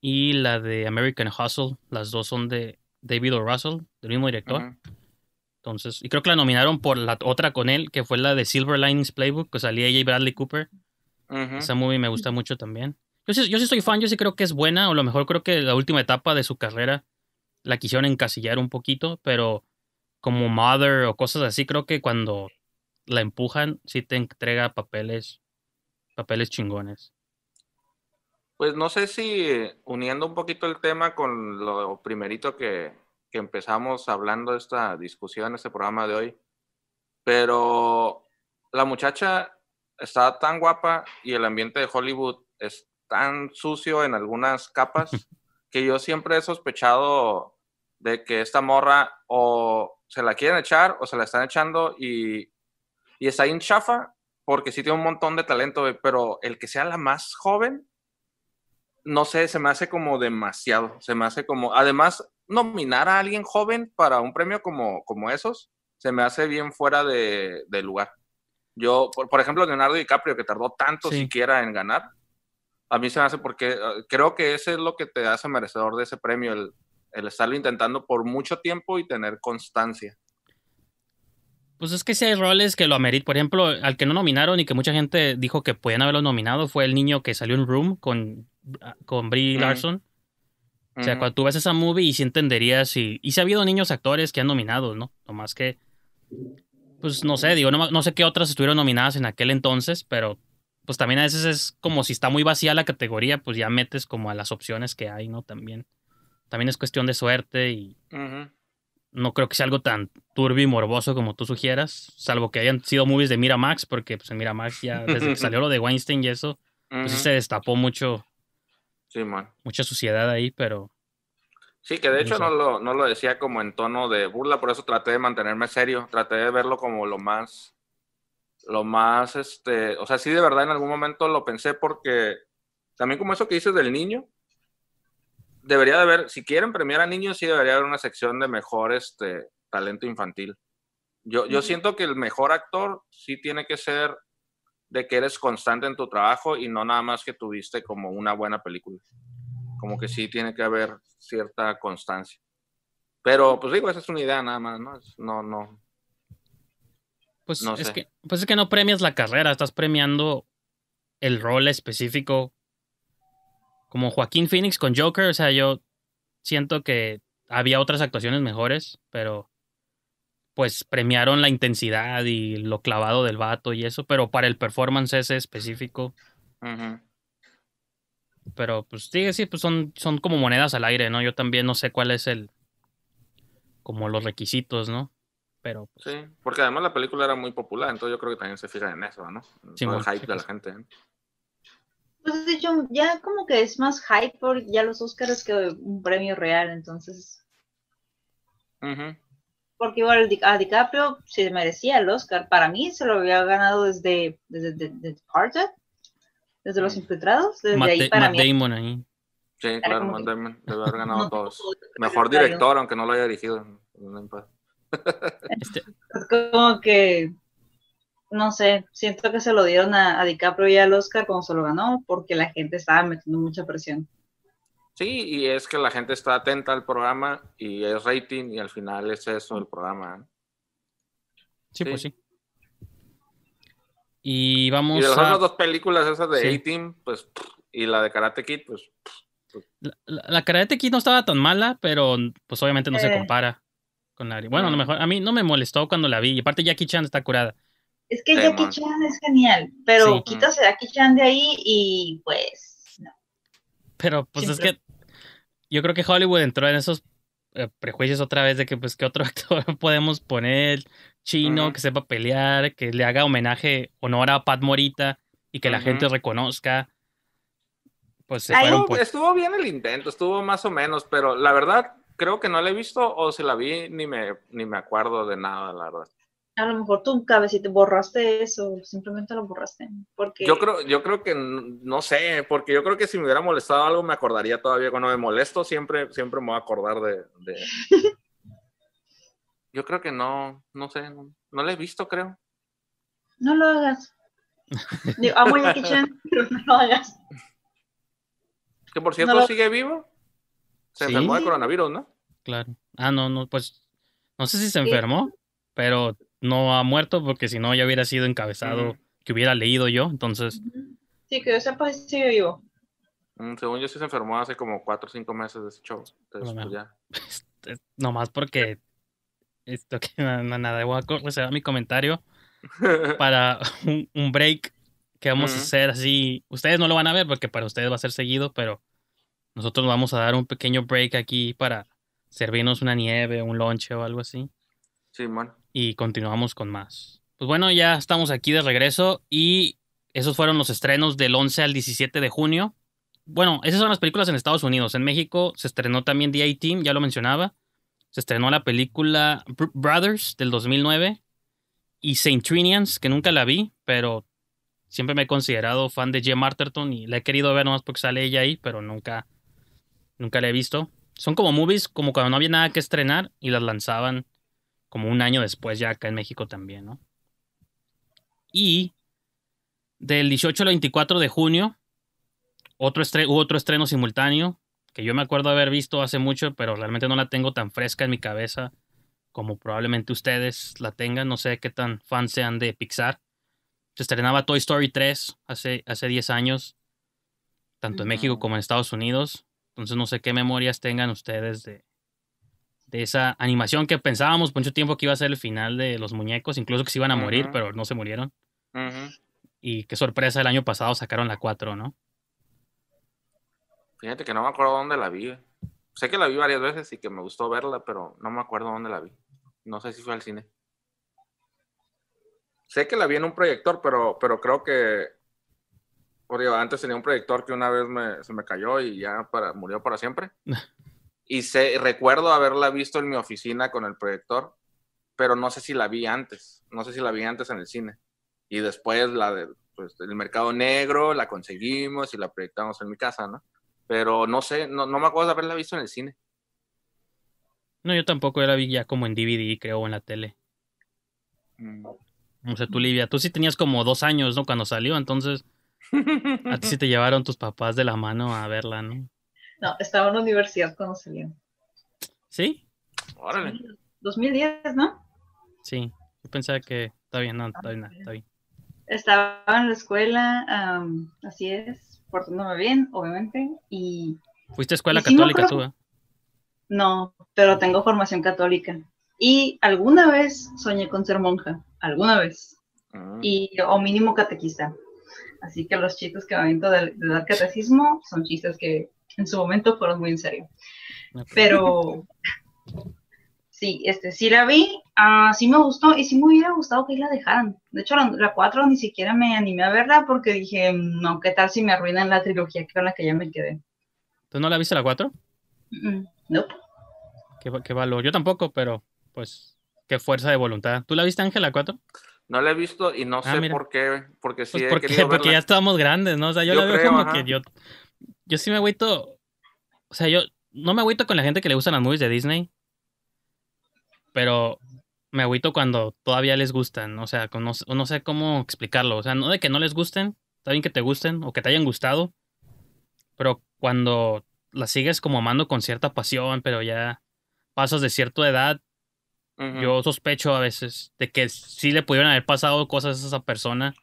y la de American Hustle. Las dos son de David O. Russell, del mismo director. Entonces, y creo que la nominaron por la otra con él, que fue la de Silver Linings Playbook, que salía ella y Bradley Cooper. Esa movie me gusta mucho también. Yo sí, yo sí soy fan, yo sí creo que es buena, o a lo mejor creo que la última etapa de su carrera la quisieron encasillar un poquito, pero como Mother o cosas así, creo que cuando la empujan, sí te entrega papeles, papeles chingones. Pues no sé si uniendo un poquito el tema con lo primerito que, empezamos hablando de esta discusión, este programa de hoy, pero la muchacha está tan guapa y el ambiente de Hollywood es tan sucio en algunas capas (laughs) que yo siempre he sospechado de que esta morra o se la quieren echar o se la están echando y, y está en chafa porque sí tiene un montón de talento, pero el que sea la más joven no sé, se me hace como demasiado, se me hace como, además, nominar a alguien joven para un premio como, como esos, se me hace bien fuera de, lugar. Yo, por, ejemplo, Leonardo DiCaprio, que tardó tanto siquiera en ganar, a mí se me hace porque eh, creo que ese es lo que te hace merecedor de ese premio, el, el estarlo intentando por mucho tiempo y tener constancia. Pues es que si hay roles que lo ameritan. Por ejemplo, al que no nominaron y que mucha gente dijo que podían haberlo nominado fue el niño que salió en Room con Ah, con Brie Larson. O sea, cuando tú ves esa movie y si entenderías y, y ha habido niños actores que han nominado, ¿no? más que, pues no sé, digo, no, no sé qué otras estuvieron nominadas en aquel entonces, pero pues también a veces es como si está muy vacía la categoría, pues ya metes como a las opciones que hay, ¿no? También. También es cuestión de suerte y no creo que sea algo tan turbio y morboso como tú sugieras, salvo que hayan sido movies de Miramax, porque pues en Miramax ya desde que salió lo de Weinstein y eso, pues sí se destapó mucho Sí, man. Mucha suciedad ahí, pero. Sí, que de hecho no lo, decía como en tono de burla, por eso traté de mantenerme serio, traté de verlo como lo más, lo más, este, o sea, sí de verdad en algún momento lo pensé porque también como eso que dices del niño, debería de haber, si quieren premiar a niños, sí debería haber una sección de mejor este, talento infantil. Yo, yo siento que el mejor actor sí tiene que ser de que eres constante en tu trabajo y no nada más que tuviste como una buena película. Como que sí tiene que haber cierta constancia. Pero pues digo, esa es una idea nada más, ¿no? No, no. Pues, es que, pues es que no premias la carrera, estás premiando el rol específico. Como Joaquín Phoenix con Joker, o sea, yo siento que había otras actuaciones mejores, pero pues premiaron la intensidad y lo clavado del vato y eso, pero para el performance ese específico. Pero pues sí, sí, pues son, son como monedas al aire, ¿no? Yo también no sé cuál es el, como los requisitos, ¿no? Pero. Pues sí, porque además la película era muy popular, entonces yo creo que también se fijan en eso, ¿no? sí, hype de la gente. ¿eh? Pues de hecho, ya como que es más hype por ya los Oscars que un premio real, entonces. Ajá porque igual a DiCaprio se merecía el Oscar. Para mí se lo había ganado desde, desde, desde, desde, desde Los Infiltrados, desde ahí para Damon ahí. Sí, claro, Matt Damon, debe haber ganado todos. (laughs) Mejor director, aunque no lo haya dirigido. (laughs) Este es como que, no sé, siento que se lo dieron a, a DiCaprio y al Oscar como se lo ganó, porque la gente estaba metiendo mucha presión. Sí, y es que la gente está atenta al programa y es rating y al final es eso el programa. Sí, pues sí. Y vamos. Y las dos películas, esas de rating A-Team, pues, y la de Karate Kid, pues. La, Karate Kid no estaba tan mala, pero pues obviamente no se eh. compara con la. Bueno, a mm. mejor a mí no me molestó cuando la vi. Y aparte, Jackie Chan está curada. Es que Jackie Chan es genial, pero sí. a Jackie Chan de ahí y pues. no. Pero pues es que yo creo que Hollywood entró en esos eh, prejuicios otra vez de que, pues, ¿qué otro (laughs) actor podemos poner? Chino, que sepa pelear, que le haga homenaje, honor a Pat Morita y que la gente reconozca. Pues Estuvo bien el intento, estuvo más o menos, pero la verdad creo que no la he visto o si la vi ni me, ni me acuerdo de nada, la verdad a lo mejor tú si te borraste eso, simplemente lo borraste. Porque... Yo, creo, yo creo que, no sé, porque yo creo que si me hubiera molestado algo me acordaría todavía. Cuando me molesto siempre, siempre me voy a acordar de... (laughs) yo creo que no, no sé, no, lo he visto, creo. No lo hagas. (laughs) Digo, amo ah, Jackie pero no lo hagas. Que por cierto sigue vivo. Se enfermó de coronavirus, ¿no? Claro. Ah, no, no, pues no sé si se enfermó, pero no ha muerto, porque si no ya hubiera sido encabezado, que hubiera leído yo, entonces... Sí, que yo sepa si sigue vivo. Mm, según yo sí se enfermó hace como cuatro o cinco meses de ese show. Pues, (laughs) este, nomás porque... Esto que nada, voy a se mi comentario (laughs) para un, break que vamos a hacer así. Ustedes no lo van a ver porque para ustedes va a ser seguido, pero nosotros vamos a dar un pequeño break aquí para servirnos una nieve, un lonche o algo así. Sí, man y continuamos con más. Pues bueno, ya estamos aquí de regreso y esos fueron los estrenos del 11 al 17 de junio. Bueno, esas son las películas en Estados Unidos. En México se estrenó también The team ya lo mencionaba. Se estrenó la película Brothers del 2009 y Saint Trinians, que nunca la vi, pero siempre me he considerado fan de Jim Arterton y la he querido ver nomás porque sale ella ahí, pero nunca, nunca la he visto. Son como movies, como cuando no había nada que estrenar y las lanzaban como un año después ya acá en México también, ¿no? Y del 18 al 24 de junio otro hubo otro estreno simultáneo que yo me acuerdo haber visto hace mucho, pero realmente no la tengo tan fresca en mi cabeza como probablemente ustedes la tengan. No sé qué tan fans sean de Pixar. Se estrenaba Toy Story 3 hace, hace 10 años, tanto en México como en Estados Unidos. Entonces no sé qué memorias tengan ustedes de, esa animación que pensábamos por mucho tiempo que iba a ser el final de los muñecos, incluso que se iban a morir, pero no se murieron. Y qué sorpresa, el año pasado sacaron la 4, ¿no? Fíjate que no me acuerdo dónde la vi. Sé que la vi varias veces y que me gustó verla, pero no me acuerdo dónde la vi. No sé si fue al cine. Sé que la vi en un proyector, pero, pero creo que antes tenía un proyector que una vez se me cayó y ya murió para siempre. (laughs) Y recuerdo haberla visto en mi oficina con el proyector, pero no sé si la vi antes, no sé si la vi antes en el cine. Y después la del pues, mercado negro, la conseguimos y la proyectamos en mi casa, ¿no? Pero no sé, no, me acuerdo de haberla visto en el cine. No, yo tampoco, yo la vi ya como en DVD, creo, o en la tele. No mm. O sea, tú, Livia, tú sí tenías como dos años, ¿no? Cuando salió, entonces... A ti sí (laughs) te llevaron tus papás de la mano a verla, ¿no? estaba en la universidad cuando salió. ¿Sí? Órale. 2010, ¿no? Sí, yo pensaba que está bien, no, está bien, está bien. Estaba en la escuela, así es, portándome bien, obviamente, y... ¿Fuiste a escuela católica no, tú? ¿eh? No, pero tengo formación católica. Y alguna vez soñé con ser monja, alguna vez. Ah. Y, o mínimo catequista. Así que los chistes que me aviento de dar catecismo son chistes que en su momento fueron muy en serio. Pero sí, este, sí la vi, ah, sí me gustó y sí me hubiera gustado que la dejaran. De hecho, la, 4 ni siquiera me animé a verla porque dije, no, ¿qué tal si me arruinan la trilogía con la que ya me quedé? ¿Tú no la viste la 4? no. Qué, valor. Yo tampoco, pero pues qué fuerza de voluntad. ¿Tú la viste, la 4? No la he visto y no ah, sé por qué, porque sí pues porque, (laughs) porque ya estábamos grandes, ¿no? O sea, yo, la veo como que yo, yo sí me agüito. O sea, yo no me agüito con la gente que le gustan las movies de Disney. Pero me agüito cuando todavía les gustan. O sea, no, sé cómo explicarlo. O sea, no de que no les gusten. Está bien que te gusten o que te hayan gustado. Pero cuando las sigues como amando con cierta pasión, pero ya pasas de cierta edad, yo sospecho a veces de que sí le pudieron haber pasado cosas a esa persona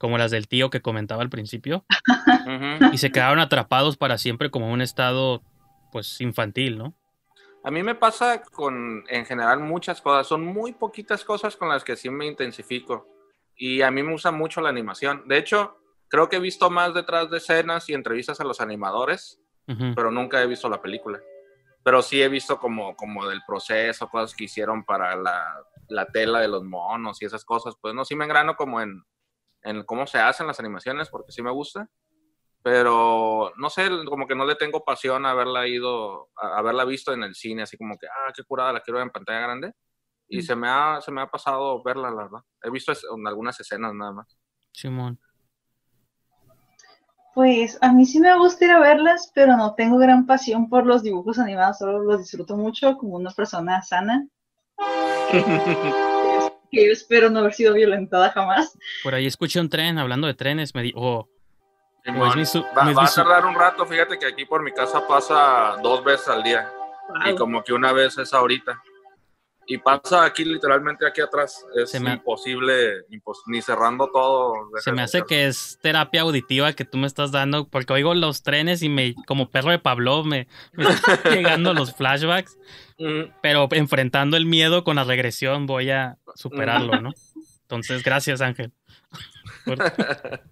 como las del tío que comentaba al principio, y se quedaron atrapados para siempre como un estado pues infantil, ¿no? A mí me pasa con, en general, muchas cosas. Son muy poquitas cosas con las que sí me intensifico. Y a mí me usa mucho la animación. De hecho, creo que he visto más detrás de escenas y entrevistas a los animadores, pero nunca he visto la película. Pero sí he visto como, como del proceso, cosas que hicieron para la, tela de los monos y esas cosas. Pues no, sí me engrano como en, en cómo se hacen las animaciones, porque sí me gusta, pero no sé, como que no le tengo pasión a haberla ido, a haberla visto en el cine, así como que, ah, qué curada, la quiero ver en pantalla grande. Y mm. se, me ha, se me ha pasado verla, la verdad. He visto algunas escenas nada más. Simón. Pues a mí sí me gusta ir a verlas, pero no tengo gran pasión por los dibujos animados, solo los disfruto mucho como una persona sana. (laughs) que yo espero no haber sido violentada jamás. Por ahí escuché un tren, hablando de trenes, me dijo... Oh, pues va, a tardar un rato, fíjate que aquí por mi casa pasa dos veces al día. Y como que una vez es ahorita y pasa aquí literalmente aquí atrás. Es imposible, ni cerrando todo. Se me hace que es terapia auditiva que tú me estás dando, porque oigo los trenes y me, como perro de Pablo, me, están (laughs) llegando los flashbacks. Mm. Pero enfrentando el miedo con la regresión voy a superarlo, mm. ¿no? Entonces, gracias, Ángel. (laughs)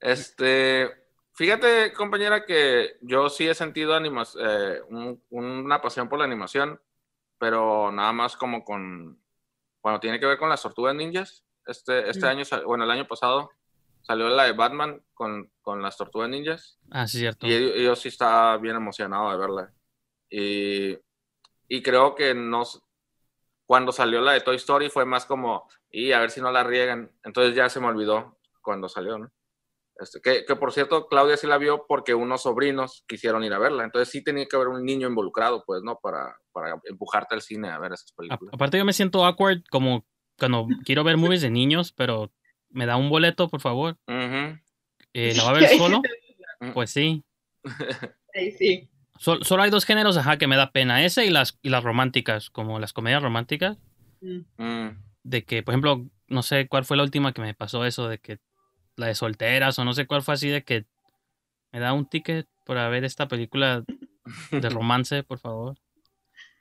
este, fíjate, compañera, que yo sí he sentido eh, una pasión por la animación pero nada más como con, bueno, tiene que ver con las tortugas ninjas. Este, este mm. año, bueno, el año pasado salió la de Batman con, las tortugas ninjas. Ah, sí, cierto. Y, yo sí estaba bien emocionado de verla. Y, creo que cuando salió la de Toy Story fue más como, y a ver si no la riegan. Entonces ya se me olvidó cuando salió, ¿no? Este, que, por cierto, Claudia sí la vio porque unos sobrinos quisieron ir a verla. Entonces sí tenía que haber un niño involucrado, pues, ¿no? Para, empujarte al cine a ver esas películas. aparte yo me siento awkward como cuando quiero ver movies de niños, pero me da un boleto, por favor. Eh, ¿La va a ver (laughs) solo? Mm. pues sí. (laughs) Sí, solo hay dos géneros, ajá, que me da pena. Ese y las, y las románticas, como las comedias románticas. Mm. Mm. De que, por ejemplo, no sé cuál fue la última que me pasó eso, de que la de solteras o no sé cuál fue así de que me da un ticket para ver esta película de (laughs) romance, por favor.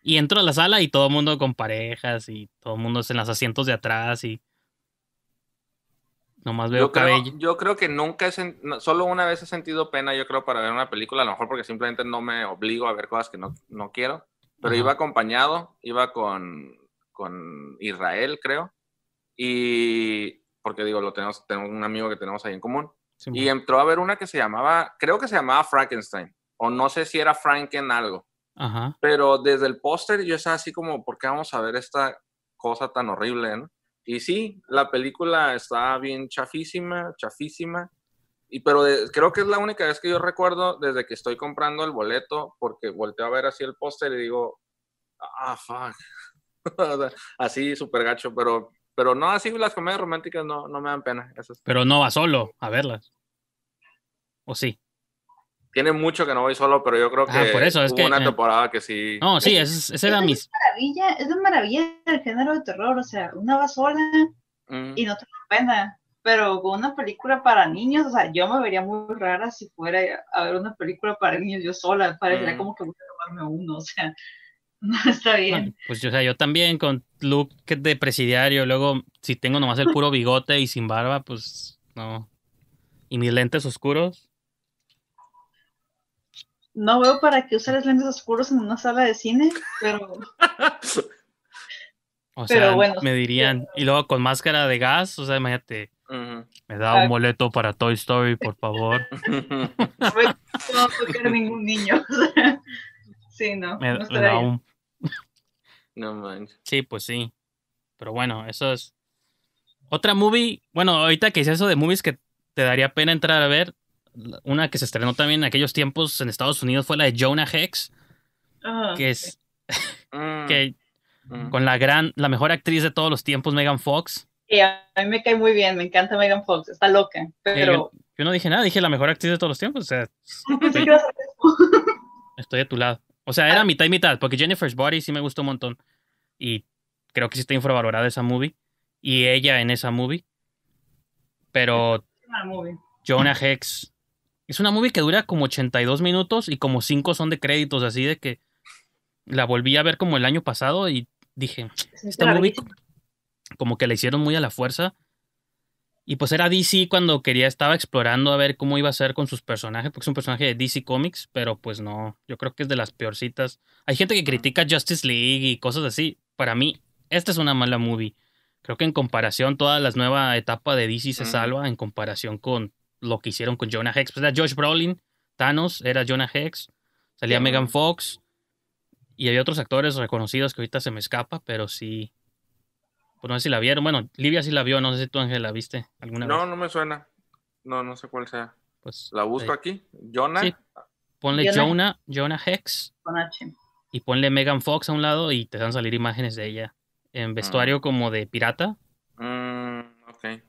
Y entro a la sala y todo el mundo con parejas y todo el mundo en los asientos de atrás y nomás veo yo cabello. yo creo que nunca, solo una vez he sentido pena, yo creo, para ver una película, a lo mejor porque simplemente no me obligo a ver cosas que no, quiero, pero iba acompañado, iba con, con Israel, creo, y porque digo, lo tenemos, tenemos un amigo que tenemos ahí en común. y entró a ver una que se llamaba, creo que se llamaba Frankenstein, o no sé si era Franken algo. Pero desde el póster yo estaba así como, ¿por qué vamos a ver esta cosa tan horrible? Y sí, la película está bien chafísima, chafísima. Y, pero creo que es la única vez que yo recuerdo desde que estoy comprando el boleto, porque volteo a ver así el póster y digo, ah, fuck. (laughs) así, súper gacho, pero pero no, así las comedias románticas no, no me dan pena. Pero no va solo a verlas. ¿O sí? Tiene mucho que no voy solo, pero yo creo ah, que por eso, es que, una temporada que sí. No, sí, es, era mis. Es maravilla, es una maravilla el género de terror. O sea, una va sola y no te da pena. Pero con una película para niños, o sea, yo me vería muy rara si fuera a ver una película para niños yo sola. Parecería como que voy a uno, o sea, (laughs) no está bien. pues o sea, yo también con look de presidiario. Luego, si tengo nomás el puro bigote y sin barba, pues no. Y mis lentes oscuros. No veo para qué usar lentes oscuros en una sala de cine, pero. o sea, me dirían. Y luego con máscara de gas, o sea, imagínate. Me da un boleto para Toy Story, por favor. (laughs) no tocar ningún niño. (laughs) sí, no. no me da un no manches. Sí, pues sí. Pero bueno, eso es. Otra movie. Bueno, ahorita que hice eso de movies que te daría pena entrar a ver. Una que se estrenó también en aquellos tiempos en Estados Unidos fue la de Jonah Hex. Ah, que es. (laughs) Mm. que mm. con la gran, la mejor actriz de todos los tiempos, Megan Fox. Sí, a mí me cae muy bien, me encanta Megan Fox, está loca, pero... Yo, no dije nada, dije la mejor actriz de todos los tiempos, o sea... (laughs) estoy a tu lado. O sea, era ah. mitad y mitad, porque Jennifer's Body sí me gustó un montón. Y creo que sí está infravalorada esa movie. Y ella en esa movie. Pero movie. Jonah Hex es una movie que dura como 82 minutos y como 5 son de créditos, así de que la volví a ver como el año pasado y dije, esta movie como que la hicieron muy a la fuerza y pues era DC cuando quería, estaba explorando a ver cómo iba a ser con sus personajes, porque es un personaje de DC Comics, pero pues no, yo creo que es de las peorcitas. Hay gente que critica Justice League y cosas así. Para mí, esta es una mala movie. Creo que en comparación, toda la nueva etapa de DC se mm. salva en comparación con lo que hicieron con Jonah Hex. Pues era Josh Brolin, Thanos, era Jonah Hex, salía Megan Fox y había otros actores reconocidos que ahorita se me escapa, pero sí, pues no sé si la vieron. Bueno, Livia sí la vio, no sé si tú, Ángel, la viste alguna vez. No, no me suena. No, no sé cuál sea. Pues, la busco eh, aquí. Jonah. Ponle Jonah, Jonah Hex. Con H. Y ponle Megan Fox a un lado y te van a salir imágenes de ella. En vestuario mm. como de pirata. Mm, ok.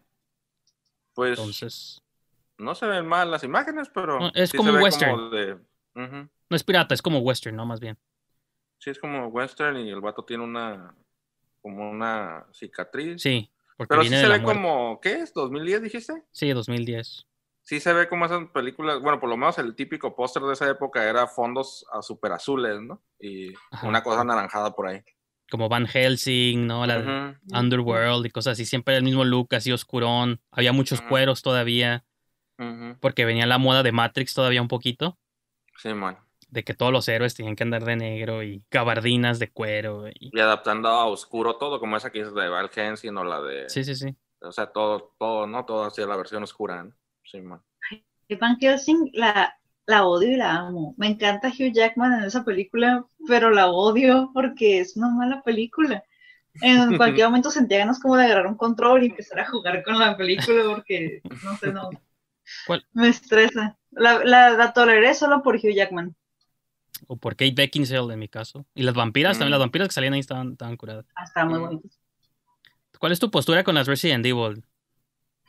Pues. Entonces. No se ven mal las imágenes, pero. es como western. No es pirata, es como western, ¿no? Más bien. Sí, es como western y el vato tiene una como una cicatriz. Sí. Pero sí se ve como, ¿qué es? ¿2010 dijiste? Sí, 2010. Sí se ve como esas películas, bueno, por lo menos el típico póster de esa época era fondos ah, super azules, ¿no? Y una cosa anaranjada por ahí. Como Van Helsing, ¿no? La Underworld y cosas así. Siempre el mismo look, así oscurón. Había muchos cueros todavía. Porque venía la moda de Matrix todavía un poquito. Sí, man de que todos los héroes tenían que andar de negro y gabardinas de cuero. Y, adaptando a oscuro todo, como esa que es de Val sino o la de... Sí, sí, sí. O sea, todo, todo, ¿no? Todo hacia la versión oscura, ¿no? Sí, man. Van la, la odio y la amo. Me encanta Hugh Jackman en esa película, pero la odio porque es una mala película. En (laughs) cualquier momento sentía ganas como de agarrar un control y empezar a jugar con la película porque, no sé, no. Me estresa. la, la toleré solo por Hugh Jackman o por Kate Beckinsale en mi caso. Y las vampiras, también las mm. vampiras que salían ahí estaban, tan curadas. Ah, estaban muy mm. bonitas. ¿Cuál es tu postura con las Resident Evil?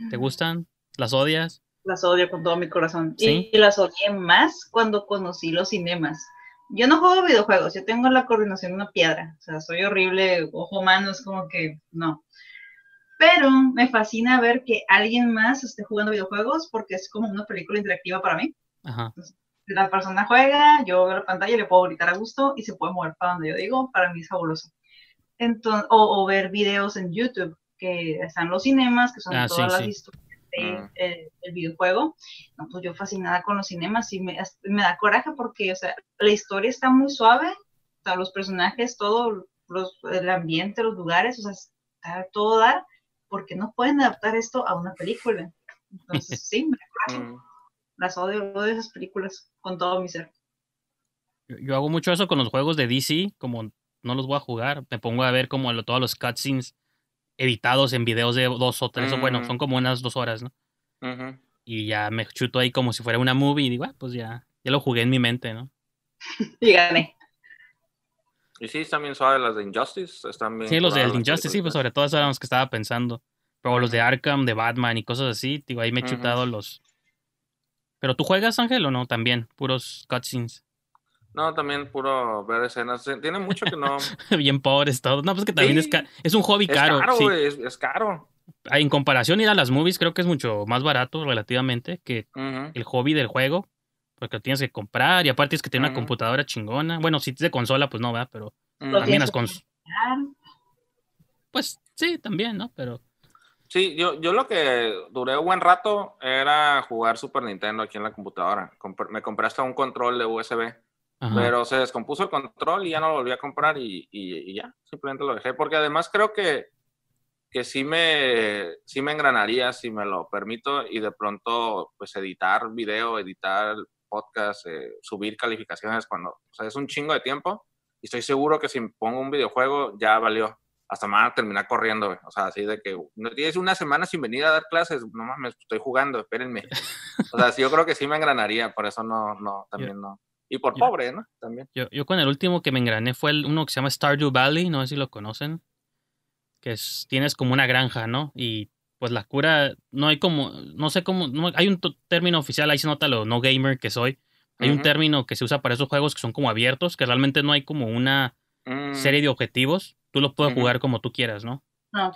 ¿Te mm. gustan? ¿Las odias? Las odio con todo mi corazón. Y las odié más cuando conocí los cinemas. Yo no juego videojuegos, yo tengo la coordinación de una piedra. O sea, soy horrible, ojo manos, es como que no. Pero me fascina ver que alguien más esté jugando videojuegos porque es como una película interactiva para mí. Ajá la persona juega, yo veo la pantalla, le puedo gritar a gusto y se puede mover para donde yo digo, para mí es fabuloso. Entonces, o, ver videos en YouTube, que están los cinemas, que son ah, todas las historias del ah. eh, videojuego. pues yo fascinada con los cinemas y me, da coraje porque, o sea, la historia está muy suave, los personajes, todo, el ambiente, los lugares, o sea, todo dar, porque no pueden adaptar esto a una película. Entonces, (laughs) sí, me da coraje. Mm. Las odio, odio esas películas con todo mi ser. Yo hago mucho eso con los juegos de DC, como no los voy a jugar, me pongo a ver como todos los cutscenes editados en videos de dos o tres, o bueno, mm. son como unas dos horas, ¿no? Y ya me chuto ahí como si fuera una movie y digo, ah, pues ya, ya lo jugué en mi mente, ¿no? (laughs) y gané. Y sí, también suave las de Injustice. Están sí, los de Injustice, sí, pues sobre todo esos eran los que estaba pensando. Pero los de Arkham, de Batman y cosas así, digo, ahí me he chutado los, ¿Pero tú juegas, Ángel, o no? También, puros cutscenes. No, también puro ver escenas. Tiene mucho que no. (laughs) Bien pobres todo. No, pues que también es, es un hobby es caro. caro es, caro. Ah, en comparación, ir a las movies creo que es mucho más barato relativamente que el hobby del juego. Porque lo tienes que comprar y aparte es que tiene una computadora chingona. Bueno, si es de consola, pues no, va, pero también las cons... Pues sí, también, ¿no? Pero Sí, yo, lo que duré un buen rato era jugar Super Nintendo aquí en la computadora. me compré hasta un control de USB, pero se descompuso el control y ya no lo volví a comprar y, y, ya, simplemente lo dejé. Porque además creo que, que sí, me, sí me engranaría si me lo permito y de pronto pues editar video, editar podcast, eh, subir calificaciones cuando, es un chingo de tiempo y estoy seguro que si pongo un videojuego ya valió hasta me terminar corriendo, güey. O sea, así de que no tienes una semana sin venir a dar clases, no mames, estoy jugando, espérenme. O sea, yo creo que sí me engranaría, por eso no, no, también no. Y por pobre, ¿no? También. Yo, yo, con el último que me engrané fue el, uno que se llama Stardew Valley, no sé si lo conocen, que tienes como una granja, ¿no? Y pues la cura, no hay como, no sé cómo, no, hay un término oficial, ahí se nota lo no gamer que soy. Hay un término que se usa para esos juegos que son como abiertos, que realmente no hay como una Mm. serie de objetivos, tú los puedes jugar como tú quieras, ¿no? Ah,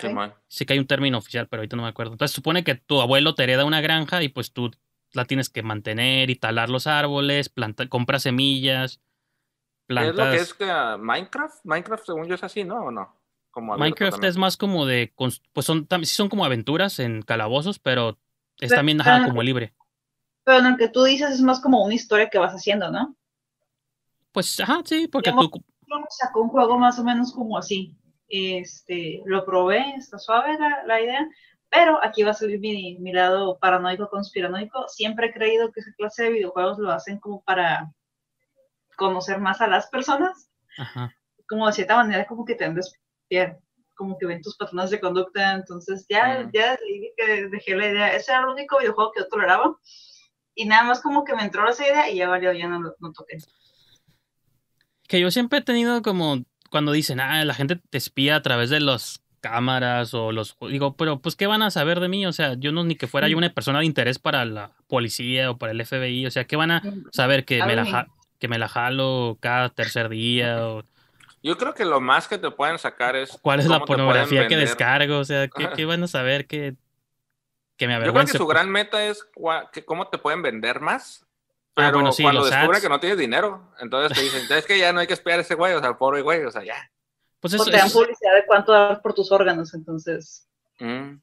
sí, que hay un término oficial, pero ahorita no me acuerdo. Entonces supone que tu abuelo te hereda una granja y pues tú la tienes que mantener y talar los árboles, plantar, comprar semillas, plantas. ¿Es lo que es Minecraft? Minecraft según yo es así, ¿no? no? Minecraft es más como de, pues son, sí son como aventuras en calabozos, pero es también como libre. Pero en el que tú dices es más como una historia que vas haciendo, ¿no? Pues, ajá, sí, porque tú sacó un juego más o menos como así. Este, lo probé, está suave la, idea, pero aquí va a salir mi, mi, lado paranoico, conspiranoico. Siempre he creído que esa clase de videojuegos lo hacen como para conocer más a las personas. Como de cierta manera, como que te han despierto, como que ven tus patrones de conducta. Entonces ya, ya dejé la idea. Ese era el único videojuego que yo toleraba. Y nada más como que me entró esa idea y ya valió, ya no lo no toqué que yo siempre he tenido como cuando dicen, ah, la gente te espía a través de las cámaras o los... Digo, pero pues, ¿qué van a saber de mí? O sea, yo no ni que fuera yo una persona de interés para la policía o para el FBI. O sea, ¿qué van a saber que, me, la, que me la jalo cada tercer día? Yo creo que lo más que te pueden sacar es... ¿Cuál es la pornografía que descargo? O sea, ¿qué, ¿qué, van a saber que, que me avergüence? Yo creo que su gran meta es cómo te pueden vender más Ah, pero cuando que no tienes dinero, entonces te dicen, es que ya no hay que esperar ese güey, o sea, pobre güey, o sea, ya. Pues pues eso, te dan publicidad de cuánto das por tus órganos, entonces. Mm.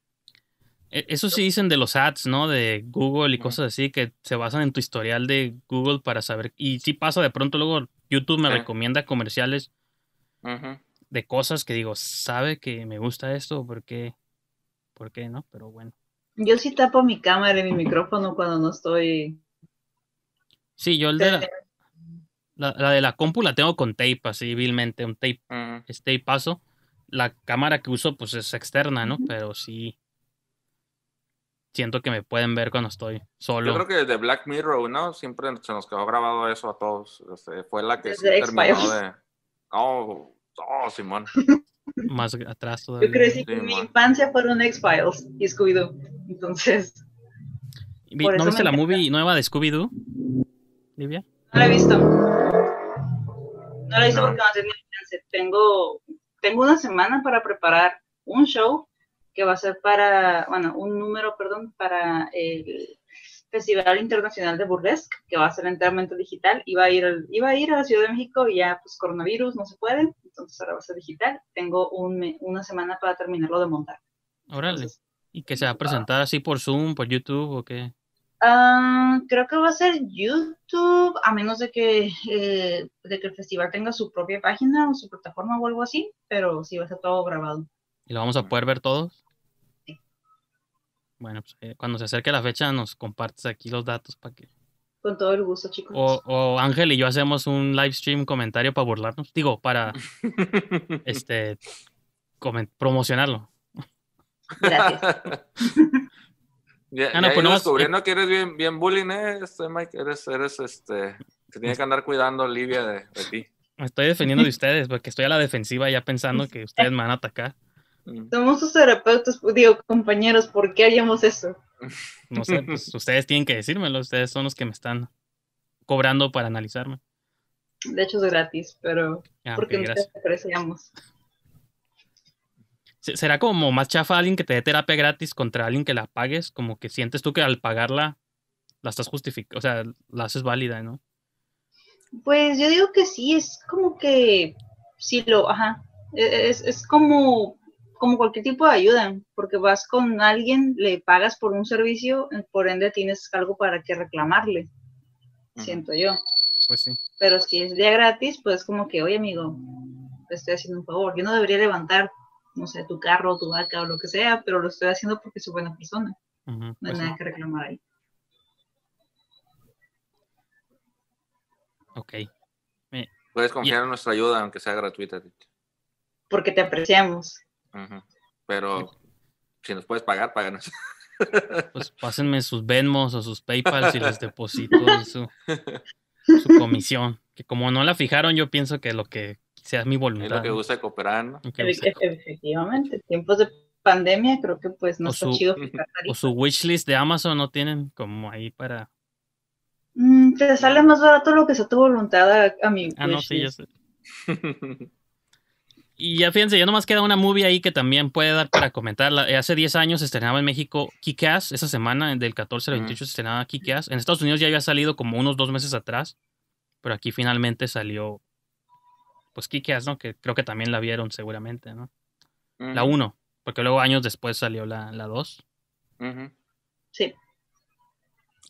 E, eso sí dicen de los ads, ¿no? De Google y cosas así que se basan en tu historial de Google para saber. Y sí pasa de pronto luego YouTube me recomienda comerciales de cosas que digo, sabe que me gusta esto, ¿por qué? ¿Por qué no? Pero bueno. Yo sí tapo mi cámara y mi micrófono cuando no estoy Sí, yo el de la, la, de la compu la tengo con tape, así vilmente, un tape, es tape paso. La cámara que uso, pues es externa, ¿no? Pero sí. Siento que me pueden ver cuando estoy solo. Yo creo que desde Black Mirror, ¿no? Siempre se nos quedó grabado eso a todos. Este, fue la que se terminó de. Oh, oh, Simón. (laughs) Más atrás todavía. Yo creo que mi infancia fueron X-Files y Scooby-Doo. Entonces. ¿No viste la movie nueva de Scooby-Doo? No la he visto. No la he visto porque no tenía chance. Tengo, tengo una semana para preparar un show que va a ser para, bueno, un número, perdón, para el Festival Internacional de Burlesque, que va a ser enteramente digital. Iba a ir, iba a, ir a la Ciudad de México y ya, pues, coronavirus, no se puede, entonces ahora va a ser digital. Tengo una semana para terminarlo de montar. Órale. ¿Y que se va a presentar así por Zoom, por YouTube o qué? creo que va a ser YouTube, a menos de que, eh, de que el festival tenga su propia página o su plataforma o algo así, pero sí va a ser todo grabado. ¿Y lo vamos a poder ver todos? Sí. Bueno, pues, eh, cuando se acerque la fecha nos compartes aquí los datos para que... Con todo el gusto, chicos. O, Ángel y yo hacemos un live stream comentario para burlarnos, digo, para (laughs) este promocionarlo. Gracias. (laughs) Ah, ya, no, descubriendo pues eh. que eres bien, bien bullying, ¿eh? Este, Mike, eres, este. Se tiene que andar cuidando Olivia de, ti. Me estoy defendiendo de ustedes porque estoy a la defensiva ya pensando que ustedes me van a atacar. Mm. Somos sus terapeutas, pues, digo, compañeros, ¿por qué haríamos eso? No sé, (laughs) pues ustedes tienen que decírmelo, ustedes son los que me están cobrando para analizarme. De hecho es gratis, pero ah, porque nos apreciamos será como más chafa alguien que te dé terapia gratis contra alguien que la pagues, como que sientes tú que al pagarla la estás justificando, o sea, la haces válida, ¿no? Pues yo digo que sí, es como que si lo, ajá, e-, es, como, como cualquier tipo de ayuda, porque vas con alguien, le pagas por un servicio, eh, por ende tienes algo para que reclamarle, siento yo. Pues sí. Pero si es día gratis, pues como que, oye amigo, te estoy haciendo un favor, yo no debería levantar no sé, tu carro, tu vaca o lo que sea, pero lo estoy haciendo porque soy buena persona. no hay pues nada que reclamar ahí. Ok. Puedes confiar en nuestra ayuda, aunque sea gratuita. Porque te apreciamos. Pero si nos puedes pagar, páganos. (laughs) Pues pásenme sus Venmos o sus PayPal y si les deposito su comisión. Que como no la fijaron, yo pienso que lo que sea mi voluntad. Es lo que gusta cooperar, Efectivamente, tiempos de pandemia creo que pues no o está chido (laughs) fijar O su wishlist de Amazon no tienen como ahí para... Mm, te sale más barato lo que sea tu voluntad a, mí Ah, no, sí, ya sé. y ya fíjense, ya nomás queda una movie ahí que también puede dar para comentarla. Eh, hace 10 años estrenaba en México Kick-Ass, esa semana, del 14 al 28 estrenaba Kick-Ass. En Estados Unidos ya había salido como unos dos meses atrás, pero aquí finalmente salió pues Kikias, ¿no? Que creo que también la vieron seguramente, ¿no? La 1, porque luego años después salió la 2. La Sí.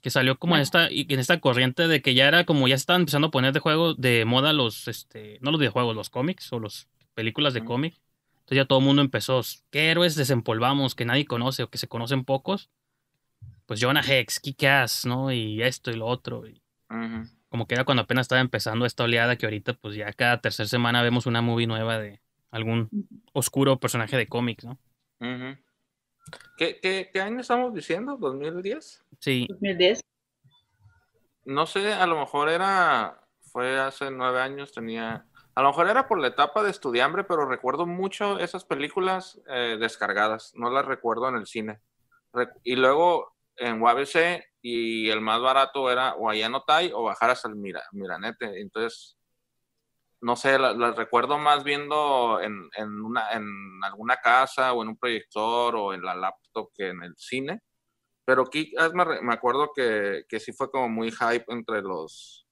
Que salió como en esta, y en esta corriente de que ya era como ya estaban empezando a poner de juego de moda los, este, no los videojuegos, los cómics o las películas de cómic. Entonces ya todo el mundo empezó, ¿qué héroes desempolvamos que nadie conoce o que se conocen pocos? Pues Jonah Hex, Kikas, ¿no? Y esto y lo otro. Y como que era cuando apenas estaba empezando esta oleada que ahorita pues ya cada tercera semana vemos una movie nueva de algún oscuro personaje de cómics, ¿no? ¿Qué, año estamos diciendo? ¿2010? Sí. 2010. No sé, a lo mejor era, fue hace nueve años, tenía, a lo mejor era por la etapa de estudiambre, pero recuerdo mucho esas películas eh, descargadas, no las recuerdo en el cine. y luego en UABC y el más barato era o allá en o bajar hasta el Mira, Miranete. Entonces, no sé, las recuerdo más viendo en, en, una, en alguna casa o en un proyector o en la laptop que en el cine. Pero aquí me, acuerdo que, que sí fue como muy hype entre los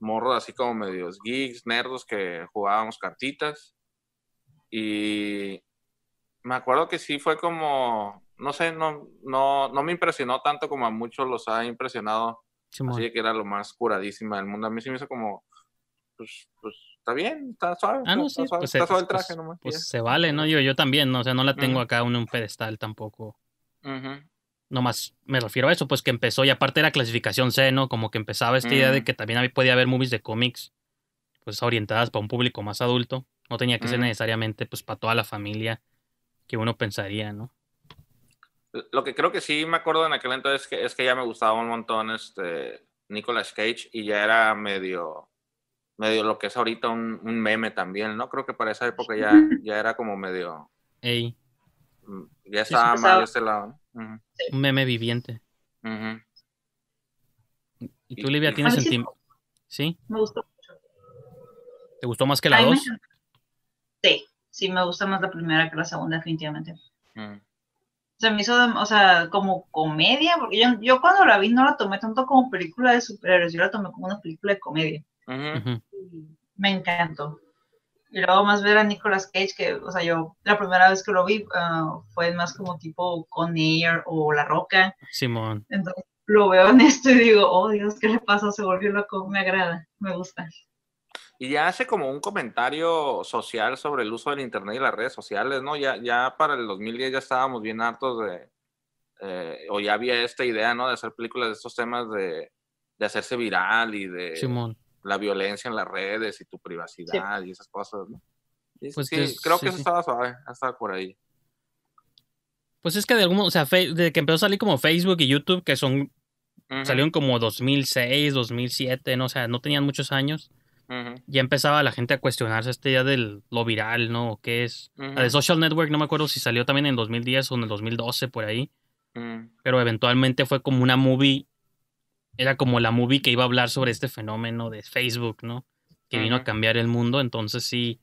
morros, así como medios geeks, nerdos que jugábamos cartitas. Y me acuerdo que sí fue como no sé, no, no, no me impresionó tanto como a muchos los ha impresionado. Así que era lo más curadísima del mundo. A mí sí me hizo como, pues, pues, está bien, está suave. Ah, no, está, sí. suave, pues, está eh, el pues, traje nomás. Pues se vale, ¿no? yo también, ¿no? O sea, no la tengo acá en un pedestal tampoco. no más Nomás me refiero a eso, pues que empezó, y aparte la clasificación C, ¿no? Como que empezaba esta idea de mm. que también podía haber movies de cómics, pues orientadas para un público más adulto. No tenía que ser necesariamente, pues, para toda la familia que uno pensaría, ¿no? Lo que creo que sí me acuerdo en aquel entonces es que, es que ya me gustaba un montón este Nicolas Cage y ya era medio, medio lo que es ahorita un, meme también, ¿no? Creo que para esa época ya, ya era como medio... Ey. Mm, ya estaba más de este lado. Un meme viviente. ¿Y tú, Livia, tienes sentimiento? Sí. Me gustó mucho. ¿Te gustó más que la 2? dos? Sí, sí, me gusta más la primera que la segunda, definitivamente se me hizo, o sea, como comedia, porque yo, cuando la vi no la tomé tanto como película de superhéroes, yo la tomé como una película de comedia. Me encantó. Y luego más ver a Nicolas Cage, que, o sea, yo la primera vez que lo vi ah, fue más como tipo Con Air o La Roca. Simón. Entonces lo veo en esto y digo, oh Dios, ¿qué le pasa? Se volvió loco, me agrada, me gusta. Y ya hace como un comentario social sobre el uso del Internet y las redes sociales, ¿no? Ya, ya para el 2010 ya estábamos bien hartos de, eh, o ya había esta idea, ¿no? De hacer películas de estos temas de, hacerse viral y de la violencia en las redes y tu privacidad y esas cosas, ¿no? pues sí, creo que eso estaba suave, estaba por ahí. Pues es que de algún modo, o sea, desde que empezó a salir como Facebook y YouTube, que son, salieron como 2006, 2007, ¿no? o sea, no tenían muchos años ya empezaba la gente a cuestionarse este idea de lo viral, ¿no? ¿Qué es? La de Social Network, no me acuerdo si salió también en 2010 o en el 2012, por ahí. Mm. Pero eventualmente fue como una movie, era como la movie que iba a hablar sobre este fenómeno de Facebook, ¿no? Que vino a cambiar el mundo, entonces sí.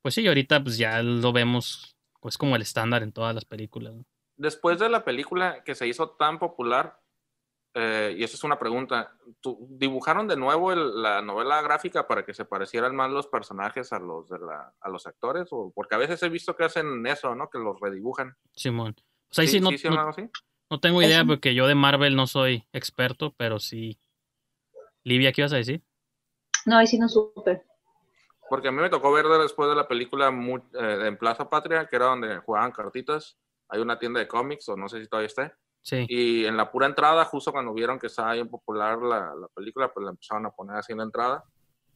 Pues sí, ahorita pues, ya lo vemos, pues como el estándar en todas las películas. Después de la película que se hizo tan popular, eh, y esa es una pregunta, ¿tú, ¿dibujaron de nuevo la novela gráfica para que se parecieran más los personajes a los, de la, a los actores? O, porque a veces he visto que hacen eso, ¿no? Que los redibujan. Simón. O sea, sí, no, no, tengo idea porque yo de Marvel no soy experto, pero sí. Livia, ¿qué ibas a decir? No, ahí sí no supe. Porque a mí me tocó ver después de la película eh, en Plaza Patria, que era donde jugaban cartitas. Hay una tienda de cómics, o no sé si todavía está y en la pura entrada, justo cuando vieron que estaba bien popular la, la, película, pues la empezaron a poner así en la entrada.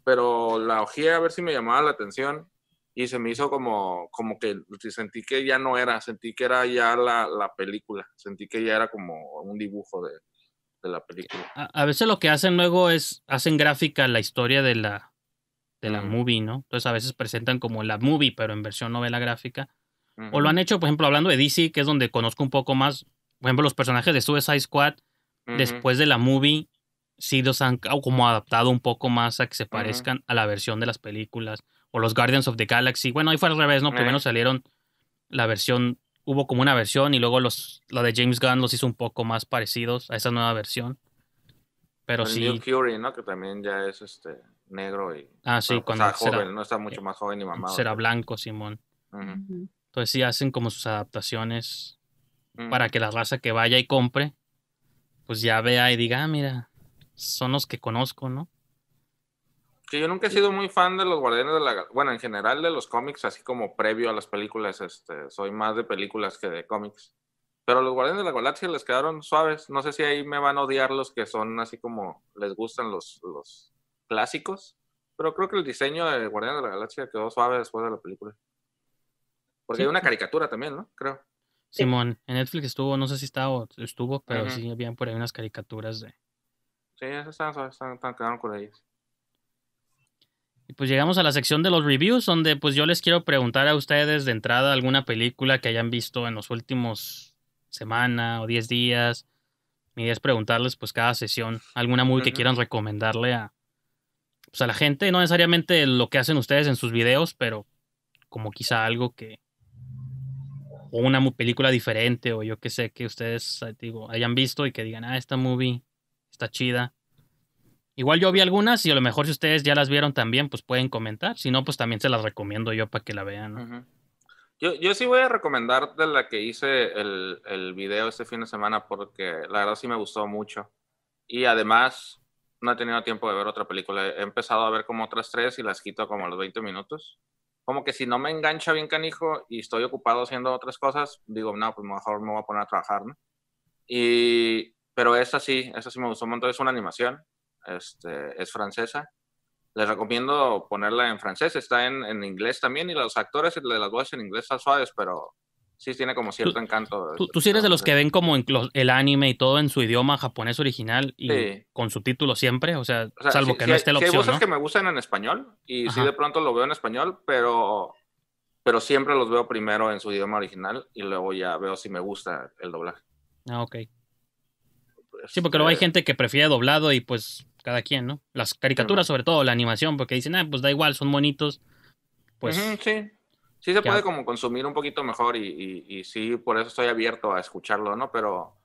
Pero la ojía a ver si me llamaba la atención y se me hizo como, como que sentí que ya no era, sentí que era ya la, la película, sentí que ya era como un dibujo de, de la película. A, veces lo que hacen luego es, hacen gráfica la historia de la, de la movie, ¿no? Entonces a veces presentan como la movie, pero en versión novela gráfica. O lo han hecho, por ejemplo, hablando de DC, que es donde conozco un poco más, por ejemplo, los personajes de Suicide Squad, después de la movie, sí los han como adaptado un poco más a que se parezcan a la versión de las películas. O los Guardians of the Galaxy. Bueno, ahí fue al revés, ¿no? Eh. Primero salieron la versión, hubo como una versión y luego los, la de James Gunn los hizo un poco más parecidos a esa nueva versión. Pero el sí. New Fury, ¿no? Que también ya es este, negro y. Ah, sí, cuando. Está joven, no está mucho eh, más joven y mamado. Será blanco, Simón. Entonces sí hacen como sus adaptaciones para que la raza que vaya y compre, pues ya vea y diga, ah, mira, son los que conozco, ¿no? Que yo nunca he sido muy fan de los Guardianes de la Galaxia. Bueno, en general de los cómics, así como previo a las películas, este, soy más de películas que de cómics. Pero los Guardianes de la Galaxia les quedaron suaves. No sé si ahí me van a odiar los que son así como les gustan los, los clásicos. Pero creo que el diseño de Guardianes de la Galaxia quedó suave después de la película. Porque hay una caricatura también, ¿no? Creo. Simón, en Netflix estuvo, no sé si estaba estuvo, pero sí habían por ahí unas caricaturas de. Sí, están, están, Y pues llegamos a la sección de los reviews, donde pues yo les quiero preguntar a ustedes de entrada alguna película que hayan visto en los últimos semana o 10 días. Mi idea es preguntarles pues cada sesión alguna movie que quieran recomendarle a, pues, a la gente, no necesariamente lo que hacen ustedes en sus videos, pero como quizá algo que, o una película diferente o yo que sé que ustedes eh, digo, hayan visto y que digan, ah, esta movie está chida. Igual yo vi algunas y a lo mejor si ustedes ya las vieron también, pues pueden comentar. Si no, pues también se las recomiendo yo para que la vean. yo, sí voy a recomendar de la que hice el, el video este fin de semana porque la verdad sí me gustó mucho. Y además no he tenido tiempo de ver otra película. He empezado a ver como otras tres y las quito como a los 20 minutos como que si no me engancha bien canijo y estoy ocupado haciendo otras cosas, digo, no, pues mejor me voy a poner a trabajar, ¿no? Y, pero esta sí, esta sí me gustó un montón, es una animación, este, es francesa. Les recomiendo ponerla en francés, está en, en inglés también y los actores de las voces en inglés están suaves, pero sí tiene como cierto encanto. Tú, sí eres de los que ven como el anime y todo en su idioma japonés original y con su título siempre, o sea, salvo que no esté la opción, si hay voces que me gustan en español y si sí de pronto lo veo en español, pero pero siempre los veo primero en su idioma original y luego ya veo si me gusta el doblaje. Ah, ok. sí, porque luego hay este gente que prefiere doblado y pues cada quien, ¿no? Las caricaturas, sobre todo, la animación, porque dicen, ah, pues da igual, son bonitos. Pues. sí sí se puede como consumir un poquito mejor y, sí, por eso estoy abierto a escucharlo, ¿no? Pero,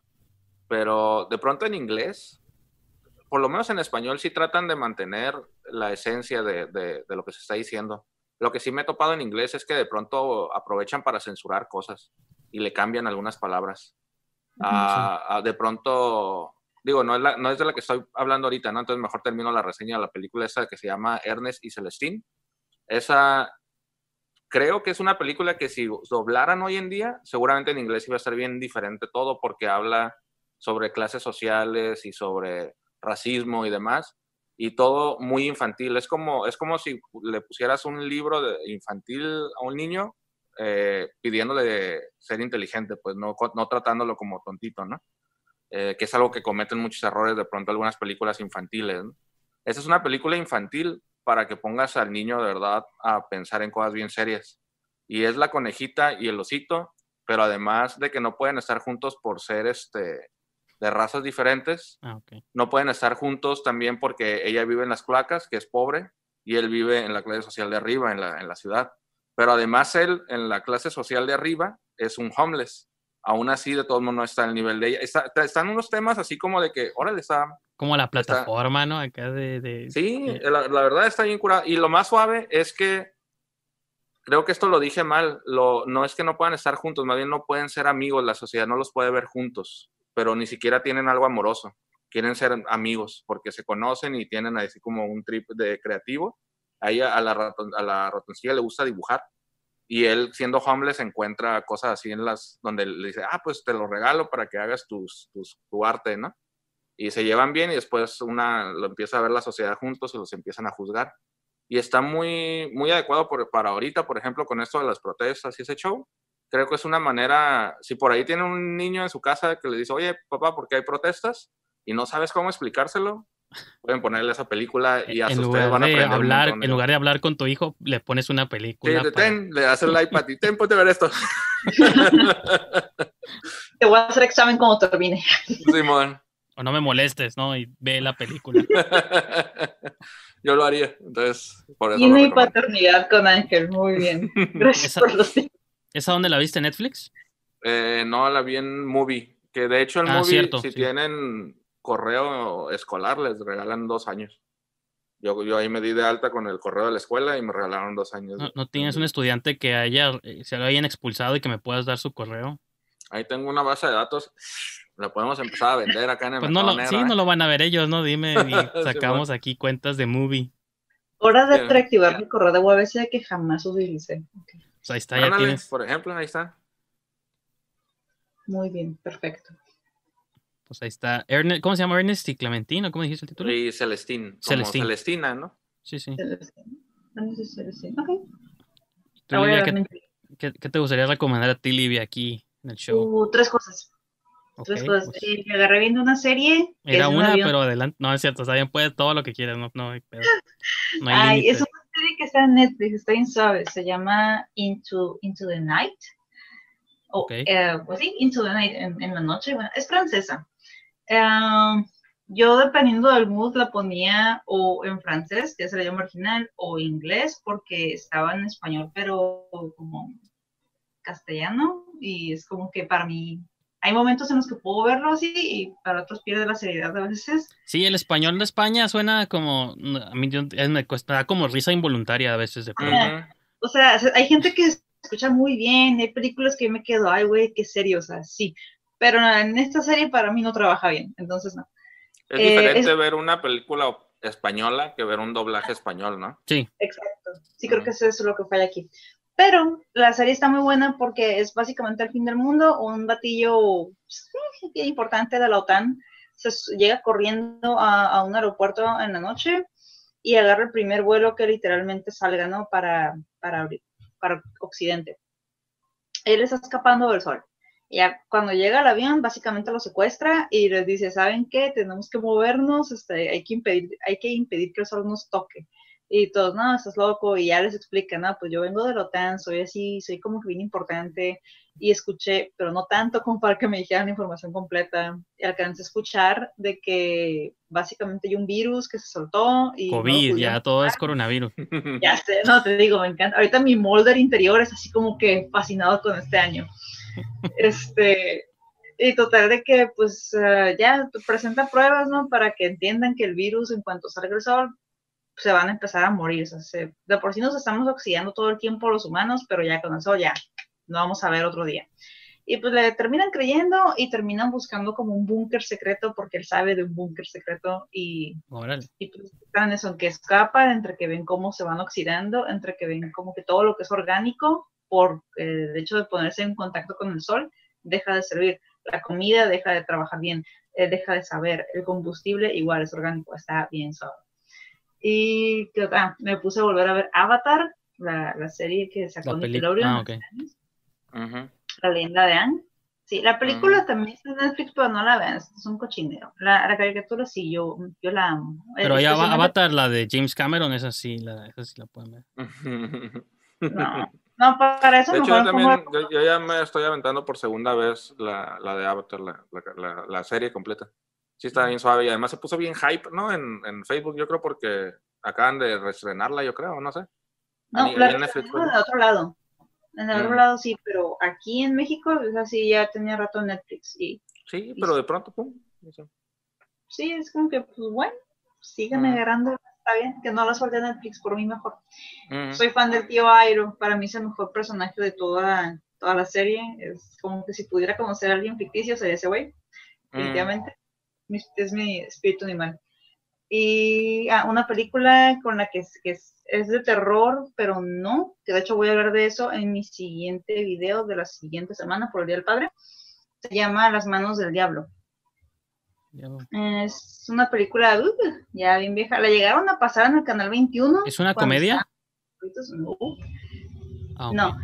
pero de pronto en inglés, por lo menos en español, sí tratan de mantener la esencia de, lo que se está diciendo. Lo que sí me he topado en inglés es que de pronto aprovechan para censurar cosas y le cambian algunas palabras. Ah, ah, de pronto, digo, no es, no es de la que estoy hablando ahorita, ¿no? Entonces mejor termino la reseña de la película esa que se llama Ernest y Celestine. Esa creo que es una película que si doblaran hoy en día, seguramente en inglés iba a ser bien diferente todo porque habla sobre clases sociales y sobre racismo y demás, y todo muy infantil. Es como, es como si le pusieras un libro de infantil a un niño eh, pidiéndole ser inteligente, pues no, no tratándolo como tontito, ¿no? Eh, que es algo que cometen muchos errores de pronto algunas películas infantiles. Esa es una película infantil para que pongas al niño de verdad a pensar en cosas bien serias. Y es la conejita y el osito, pero además de que no pueden estar juntos por ser este, de razas diferentes, ah, no pueden estar juntos también porque ella vive en las cloacas, que es pobre, y él vive en la clase social de arriba, en la, en la ciudad. Pero además él, en la clase social de arriba, es un homeless aún así de todos modos no está al nivel de ella. están unos temas así como de que, órale, está... Como la plataforma, ¿no? Acá de... Sí, la, verdad está bien curada. Y lo más suave es que, creo que esto lo dije mal, no es que no puedan estar juntos, más bien no pueden ser amigos, la sociedad no los puede ver juntos, pero ni siquiera tienen algo amoroso. Quieren ser amigos porque se conocen y tienen así como un trip de creativo. Ahí a la, raton, a la ratoncilla le gusta dibujar y él, siendo se encuentra cosas así en las, donde le dice, ah, pues te lo regalo para que hagas tus, tus, tu arte, ¿no? Y se llevan bien y después una, lo empieza a ver la sociedad juntos y los empiezan a juzgar. Y está muy, muy adecuado para ahorita, por ejemplo, con esto de las protestas y ese show. Creo que es una manera, si por ahí tiene un niño en su casa que le dice, oye, papá, ¿por qué hay protestas? Y no sabes cómo explicárselo, pueden ponerle esa película y e-, en ustedes van a hablar, En lugar de hablar con tu hijo, le pones una película. le das el iPad y (laughs) ten, ponte ver esto. (laughs) Te voy a hacer examen cuando termine. Simón. O no me molestes, ¿no? Y ve la película. (laughs) Yo lo haría, entonces, por eso. Y mi paternidad con Ángel, muy bien. Gracias ¿Esa, por dónde la viste, Netflix? Eh, no, la vi en Movie. Que de hecho el ah, Movie, si tienen correo escolar les regalan dos años. Yo, ahí me di de alta con el correo de la escuela y me regalaron dos años. ¿No, tienes un estudiante que haya, eh, se lo hayan expulsado y que me puedas dar su correo? Ahí tengo una base de datos. La podemos empezar a vender acá en el pues mercado Sí, no lo van a ver ellos, ¿no? Dime, (laughs) pues. sacamos aquí cuentas de movie. Hora de reactivar mi correo de UABC que jamás utilicé. Pues ahí está, ya tienes. Por ejemplo, ahí está. Muy bien, perfecto. Pues ahí está. Ernest, ¿Cómo se llama? Ernest y Clementino? ¿cómo dijiste el título? Sí, Celestín. Celestina, ¿no? Sí, sí. Celestina. Ah, ok. ¿qué, te gustaría recomendar a ti, Livia, aquí en el show? Uh, tres cosas. tres cosas. Pues. Eh, me agarré viendo una serie. Era una, pero adelante. No, es cierto. Está bien, puede todo lo que quieras. No, no, hay Ay, es una serie que está en Netflix. Está en suave. Se llama Into, Into the Night. Ok. okay. Eh, pues sí, Into the Night, en, en la noche. Bueno, es francesa. Ah, yo dependiendo del mood la ponía o en francés, que es el idioma original, o inglés, porque estaba en español, pero como castellano, y es como que para mí hay momentos en los que puedo verlo así y para otros pierde la seriedad a veces. Sí, el español de España suena como, a mí me cuesta, da como risa involuntaria a veces de ah, pronto. o sea, hay gente que escucha muy bien, hay películas que yo me quedo, ay, güey, qué serio, o sea, sí, pero en esta serie para mí no trabaja bien, entonces no. Es eh, diferente ver una película española que ver un doblaje español, ¿no? Sí. Exacto. Sí, creo que eso es lo que falla aquí. Pero la serie está muy buena porque es básicamente el fin del mundo, un batillo pues, importante de la OTAN se llega corriendo a, un aeropuerto en la noche y agarra el primer vuelo que literalmente salga, ¿no? Para, para, para Occidente. Él está escapando del sol ya cuando llega el avión, básicamente lo secuestra y les dice, ¿saben qué? Tenemos que movernos, este, hay, que impedir, hay que impedir que el sol nos toque. Y todos, no, estás loco, y ya les explica, no, pues yo vengo de la OTAN, soy así, soy como que bien importante, y escuché, pero no tanto como para que me dijeran la información completa, y alcancé a escuchar de que básicamente hay un virus que se soltó. Y COVID, pues ya todo es coronavirus. (laughs) Ya sé, no, te digo, me encanta. Ahorita mi molder interior es así como que fascinado con este año este, y total de que pues eh, ya presenta pruebas, ¿no? Para que entiendan que el virus en cuanto salga el sol se van a empezar a morir. O sea, de por sí nos estamos oxidando todo el tiempo los humanos, pero ya con eso ya no vamos a ver otro día. Y pues le terminan creyendo y terminan buscando como un búnker secreto porque él sabe de un búnker secreto y, y pues eso, en que escapan, entre que ven cómo se van oxidando, entre que ven como que todo lo que es orgánico por eh, el hecho de ponerse en contacto con el sol, deja de servir. La comida deja de trabajar bien, eh, deja de saber. El combustible igual es orgánico, está bien solo Y que ah, me puse a volver a ver Avatar, la, la serie que sacó Nickelodeon. Ah, La leyenda de Anne. Sí, la película también está en Netflix, pero no la vean, es un cochinero. La, caricatura sí, yo, yo la amo. Eh, pero Avatar, la de James Cameron, esa sí la, esa sí la pueden ver. no. No, para eso de hecho, yo también, yo, ya me estoy aventando por segunda vez la, la de Avatar, la, la, serie completa. Sí, está bien suave y además se puso bien hype, ¿no? En, en Facebook, yo creo, porque acaban de reestrenarla, yo creo, no sé. No, pues. en, en en otro lado. En el otro mm. lado sí, pero aquí en México, es así, ya tenía rato Netflix. Y, sí, pero de pronto, pum. Sí, es como que, pues bueno, siguen mm. agarrando está bien, que no la suelte Netflix, por mí mejor. Mm. Soy fan del tío Iron, para mí es el mejor personaje de toda, toda la serie. Es como que si pudiera conocer a alguien ficticio sería ese güey, mm. definitivamente. Es mi espíritu animal. Y ah, una película con la que, que es, de terror, pero no, que de hecho voy a hablar de eso en mi siguiente video de la siguiente semana por el Día del Padre. Se llama Las manos del diablo. Es una película ya bien vieja. La llegaron a pasar en el canal 21. ¿Es una comedia? Oh. Ah, no.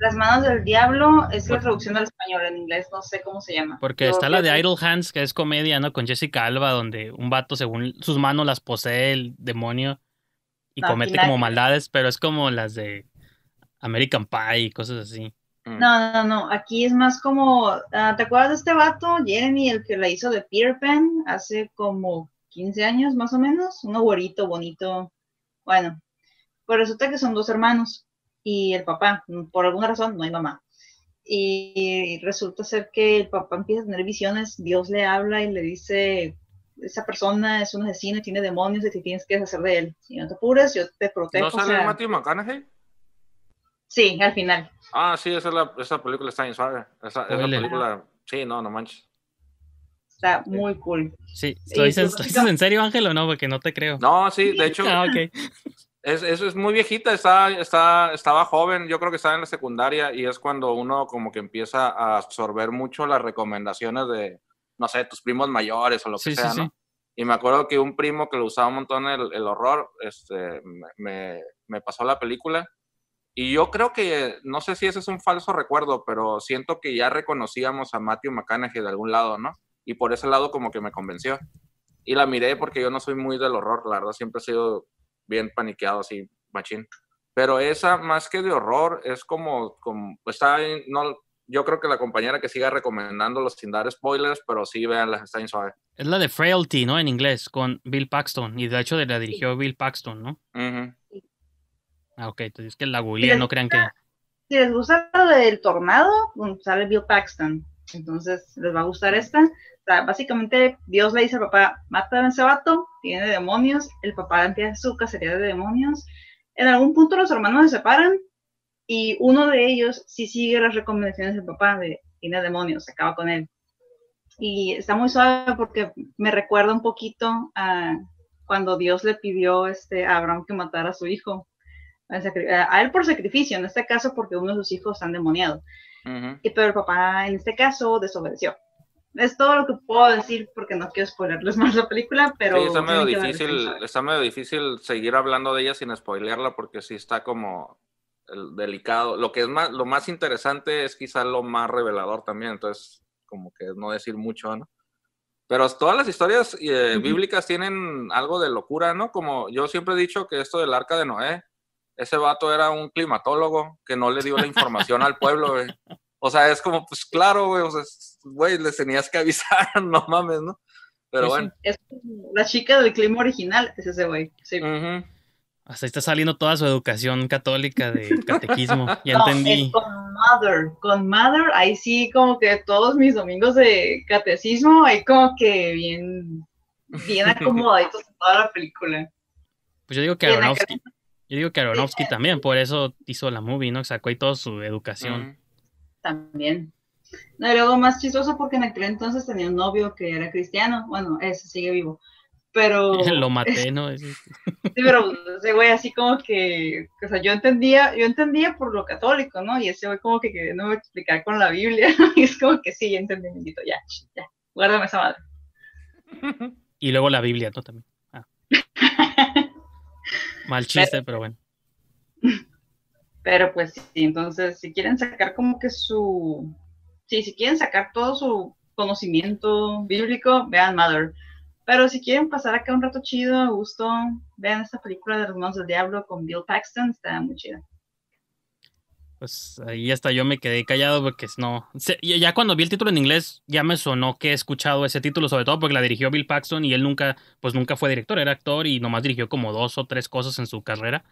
Las manos del diablo es la traducción al español, en inglés no sé cómo se llama. Porque está la de Idle Hands, que es comedia, ¿no? Con Jessica Alba, donde un vato, según sus manos, las posee el demonio y comete como maldades, pero es como las de American Pie y cosas así. Mm. No, no, no. Aquí es más como, ah, ¿te acuerdas de este vato, Jeremy, el que la hizo de Peter Pan hace como 15 años más o menos? Un abuelito bonito. Bueno, pues resulta que son dos hermanos y el papá, mm, por alguna razón no hay mamá. Y resulta ser que el papá empieza a tener visiones, Dios le habla y le dice, esa persona es un asesino, tiene demonios y tienes que deshacer de él. Si no te apures, yo te protejo. ¿No sale Matthew McConaughey? Sí, al final. Ah, sí, esa, esa película está bien suave. Esa, película, sí, no, no manches. Está muy cool. Sí, ¿lo dices, en serio, Ángel, o no? Porque no te creo. No, sí, de hecho. ah, okay. es, muy viejita, está, está, estaba joven, yo creo que estaba en la secundaria y es cuando uno como que empieza a absorber mucho las recomendaciones de, no sé, tus primos mayores o lo que sea, ¿no? Y me acuerdo que un primo que lo usaba un montón el, el horror, este, me pasó la película y yo creo que, no sé si ese es un falso recuerdo, pero siento que ya reconocíamos a Matthew McConaughey de algún lado, ¿no? Y por ese lado como que me convenció. Y la miré porque yo no soy muy del horror, la verdad, siempre he sido bien paniqueado así, machín. Pero esa, más que de horror, es como, como está, no, yo creo que la compañera que siga recomendando sin dar spoilers, pero sí, vean está bien suave. Es la de Frailty, ¿no? En inglés, con Bill Paxton. Y de hecho la dirigió Bill Paxton, ¿no? Ajá. Ah, ok, entonces es que la googleé, no crean que. Si les gusta lo del tornado, mm, sale Bill Paxton. Entonces les va a gustar esta. básicamente, Dios le dice al papá: mata a ese vato, tiene demonios. El papá empieza su cacería de demonios. En algún punto los hermanos se separan y uno de ellos sí sigue las recomendaciones del papá de tiene demonios, se acaba con él. Y está muy suave porque me recuerda un poquito a cuando Dios le pidió este, a Abraham que matara a su hijo a él por sacrificio, en este caso porque uno de sus hijos está demoniado y, pero el papá en este caso desobedeció. Es todo lo que puedo decir porque no quiero exponerles (laughs) más la película, pero... Sí, está medio, difícil, está medio difícil seguir hablando de ella sin spoilearla porque sí está como delicado. Lo que es más, lo más interesante es quizá lo más revelador también, entonces como que no decir mucho, ¿no? Pero todas las historias eh, bíblicas tienen algo de locura, ¿no? Como yo siempre he dicho que esto del arca de Noé, ese vato era un climatólogo que no le dio la información al pueblo, güey. O sea, es como, pues claro, güey, o sea, güey, les tenías que avisar, (laughs) no mames, ¿no? Pero bueno. Es la chica del clima original, es ese güey, sí. Hasta ahí está saliendo toda su educación católica de (laughs) catequismo. Ya entendí. Con Mother, con Mother, ahí sí, como que todos mis domingos de catecismo, ahí como que bien, bien (laughs) acomodaditos en toda la película. Pues yo digo que Aronofsky, yo digo que Aronofsky también, por eso hizo la movie, ¿no? Sacó ahí toda su educación. Mm, también. No, y luego más chistoso porque en aquel entonces tenía un novio que era cristiano. Bueno, ese sigue vivo. Pero. (laughs) Lo maté, ¿no? (laughs) sí, pero ese güey así como que. O sea, yo entendía, yo entendía por lo católico, ¿no? Y ese güey como que, no me explicar con la Biblia. (laughs) y es como que sí, ya ya, ya. Guárdame esa madre. Y luego la Biblia, ¿no? También. Mal chiste, pero, bueno. (laughs) Pero pues sí, entonces si quieren sacar como que su, sí, si quieren sacar todo su conocimiento bíblico, vean Mother. Pero si quieren pasar acá un rato chido, a gusto, vean esta película de los del diablo con Bill Paxton, está muy chida pues ahí hasta yo me quedé callado porque no. ya cuando vi el título en inglés, ya me sonó que he escuchado ese título, sobre todo porque la dirigió Bill Paxton y él nunca, pues nunca fue director, era actor y nomás dirigió como dos o tres cosas en su carrera.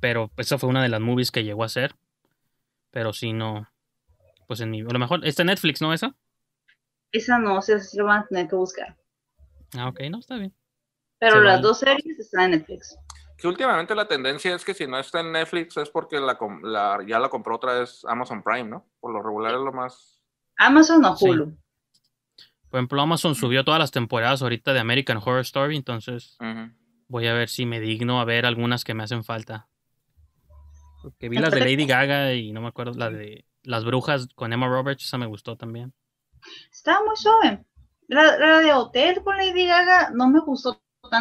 Pero esa fue una de las movies que llegó a hacer. Pero si no, pues en mi. A lo mejor, está Netflix, ¿no? Esa. Esa no, o sea, sí lo van a tener que buscar. Ah, ok, no, está bien. Pero las dos series están en Netflix. Que últimamente la tendencia es que si no está en Netflix es porque la, ya la compró otra vez Amazon Prime, ¿no? Por lo regular es lo más. Amazon o Hulu. Por ejemplo, Amazon subió todas las temporadas ahorita de American Horror Story, entonces voy a ver si me digno a ver algunas que me hacen falta. Porque vi las de Lady Gaga y no me acuerdo, la de Las Brujas con Emma Roberts, esa me gustó también. Estaba muy joven. la de Hotel con Lady Gaga no me gustó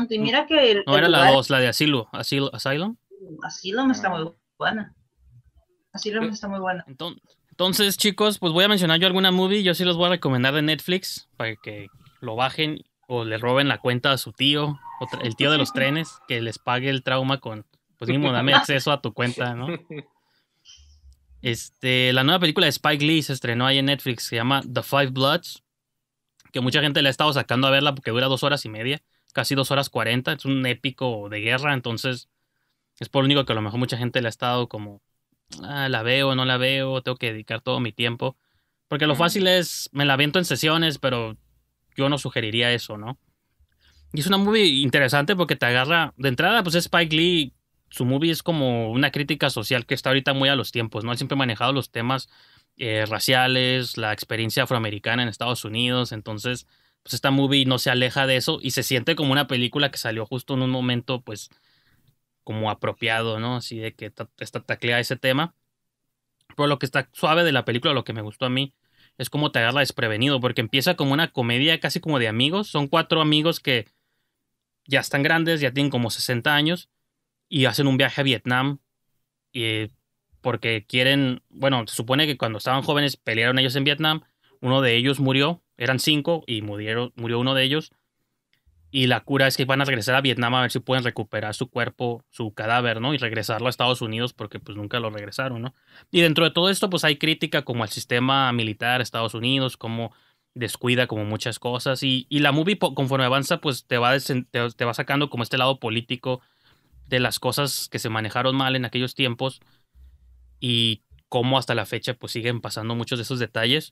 y mira que. no era la dos la de Asilo. Asilo Asylum. Asylum está ah. muy buena. Asylum eh, está muy buena. Entonces, chicos, pues voy a mencionar yo alguna movie. Yo sí los voy a recomendar de Netflix para que lo bajen o le roben la cuenta a su tío, el tío de los (laughs) trenes, que les pague el trauma con. Pues mismo, dame acceso a tu cuenta, ¿no? (laughs) Este, la nueva película de Spike Lee se estrenó ahí en Netflix, se llama The Five Bloods, que mucha gente le ha estado sacando a verla porque dura dos horas y media casi dos horas cuarenta, es un épico de guerra, entonces es por lo único que a lo mejor mucha gente le ha estado como, ah, la veo, no la veo, tengo que dedicar todo mi tiempo, porque lo fácil es, me la viento en sesiones, pero yo no sugeriría eso, ¿no? Y es una movie interesante porque te agarra, de entrada, pues Spike Lee, su movie es como una crítica social que está ahorita muy a los tiempos, ¿no? Él siempre manejado los temas eh, raciales, la experiencia afroamericana en Estados Unidos, entonces pues, esta movie no se aleja de eso y se siente como una película que salió justo en un momento, pues, como apropiado, ¿no? Así de que está taclea ese tema. Pero lo que está suave de la película, lo que me gustó a mí, es como te agarra desprevenido, porque empieza como una comedia casi como de amigos. Son cuatro amigos que ya están grandes, ya tienen como 60 años, y hacen un viaje a Vietnam. Y porque quieren, bueno, se supone que cuando estaban jóvenes pelearon ellos en Vietnam, uno de ellos murió eran cinco y murió uno de ellos. Y la cura es que van a regresar a Vietnam a ver si pueden recuperar su cuerpo, su cadáver, ¿no? Y regresarlo a Estados Unidos porque pues nunca lo regresaron, ¿no? Y dentro de todo esto pues hay crítica como al sistema militar de Estados Unidos, como descuida como muchas cosas. Y, y la movie conforme avanza pues te va, te va sacando como este lado político de las cosas que se manejaron mal en aquellos tiempos y cómo hasta la fecha pues siguen pasando muchos de esos detalles.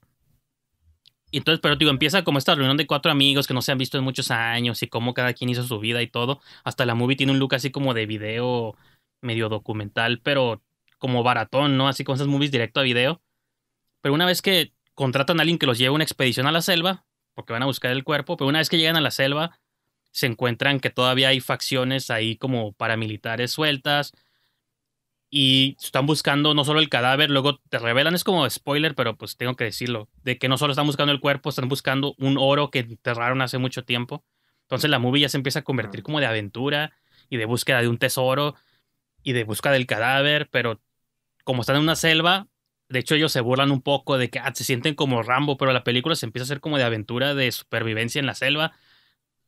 Y entonces, pero digo, empieza como esta reunión de cuatro amigos que no se han visto en muchos años y cómo cada quien hizo su vida y todo. Hasta la movie tiene un look así como de video medio documental, pero como baratón, ¿no? Así como esas movies directo a video. Pero una vez que contratan a alguien que los lleve a una expedición a la selva, porque van a buscar el cuerpo, pero una vez que llegan a la selva, se encuentran que todavía hay facciones ahí como paramilitares sueltas, y están buscando no solo el cadáver, luego te revelan, es como spoiler, pero pues tengo que decirlo, de que no solo están buscando el cuerpo, están buscando un oro que enterraron hace mucho tiempo. Entonces la movie ya se empieza a convertir como de aventura y de búsqueda de un tesoro y de búsqueda del cadáver, pero como están en una selva, de hecho ellos se burlan un poco de que ah, se sienten como Rambo, pero la película se empieza a hacer como de aventura de supervivencia en la selva.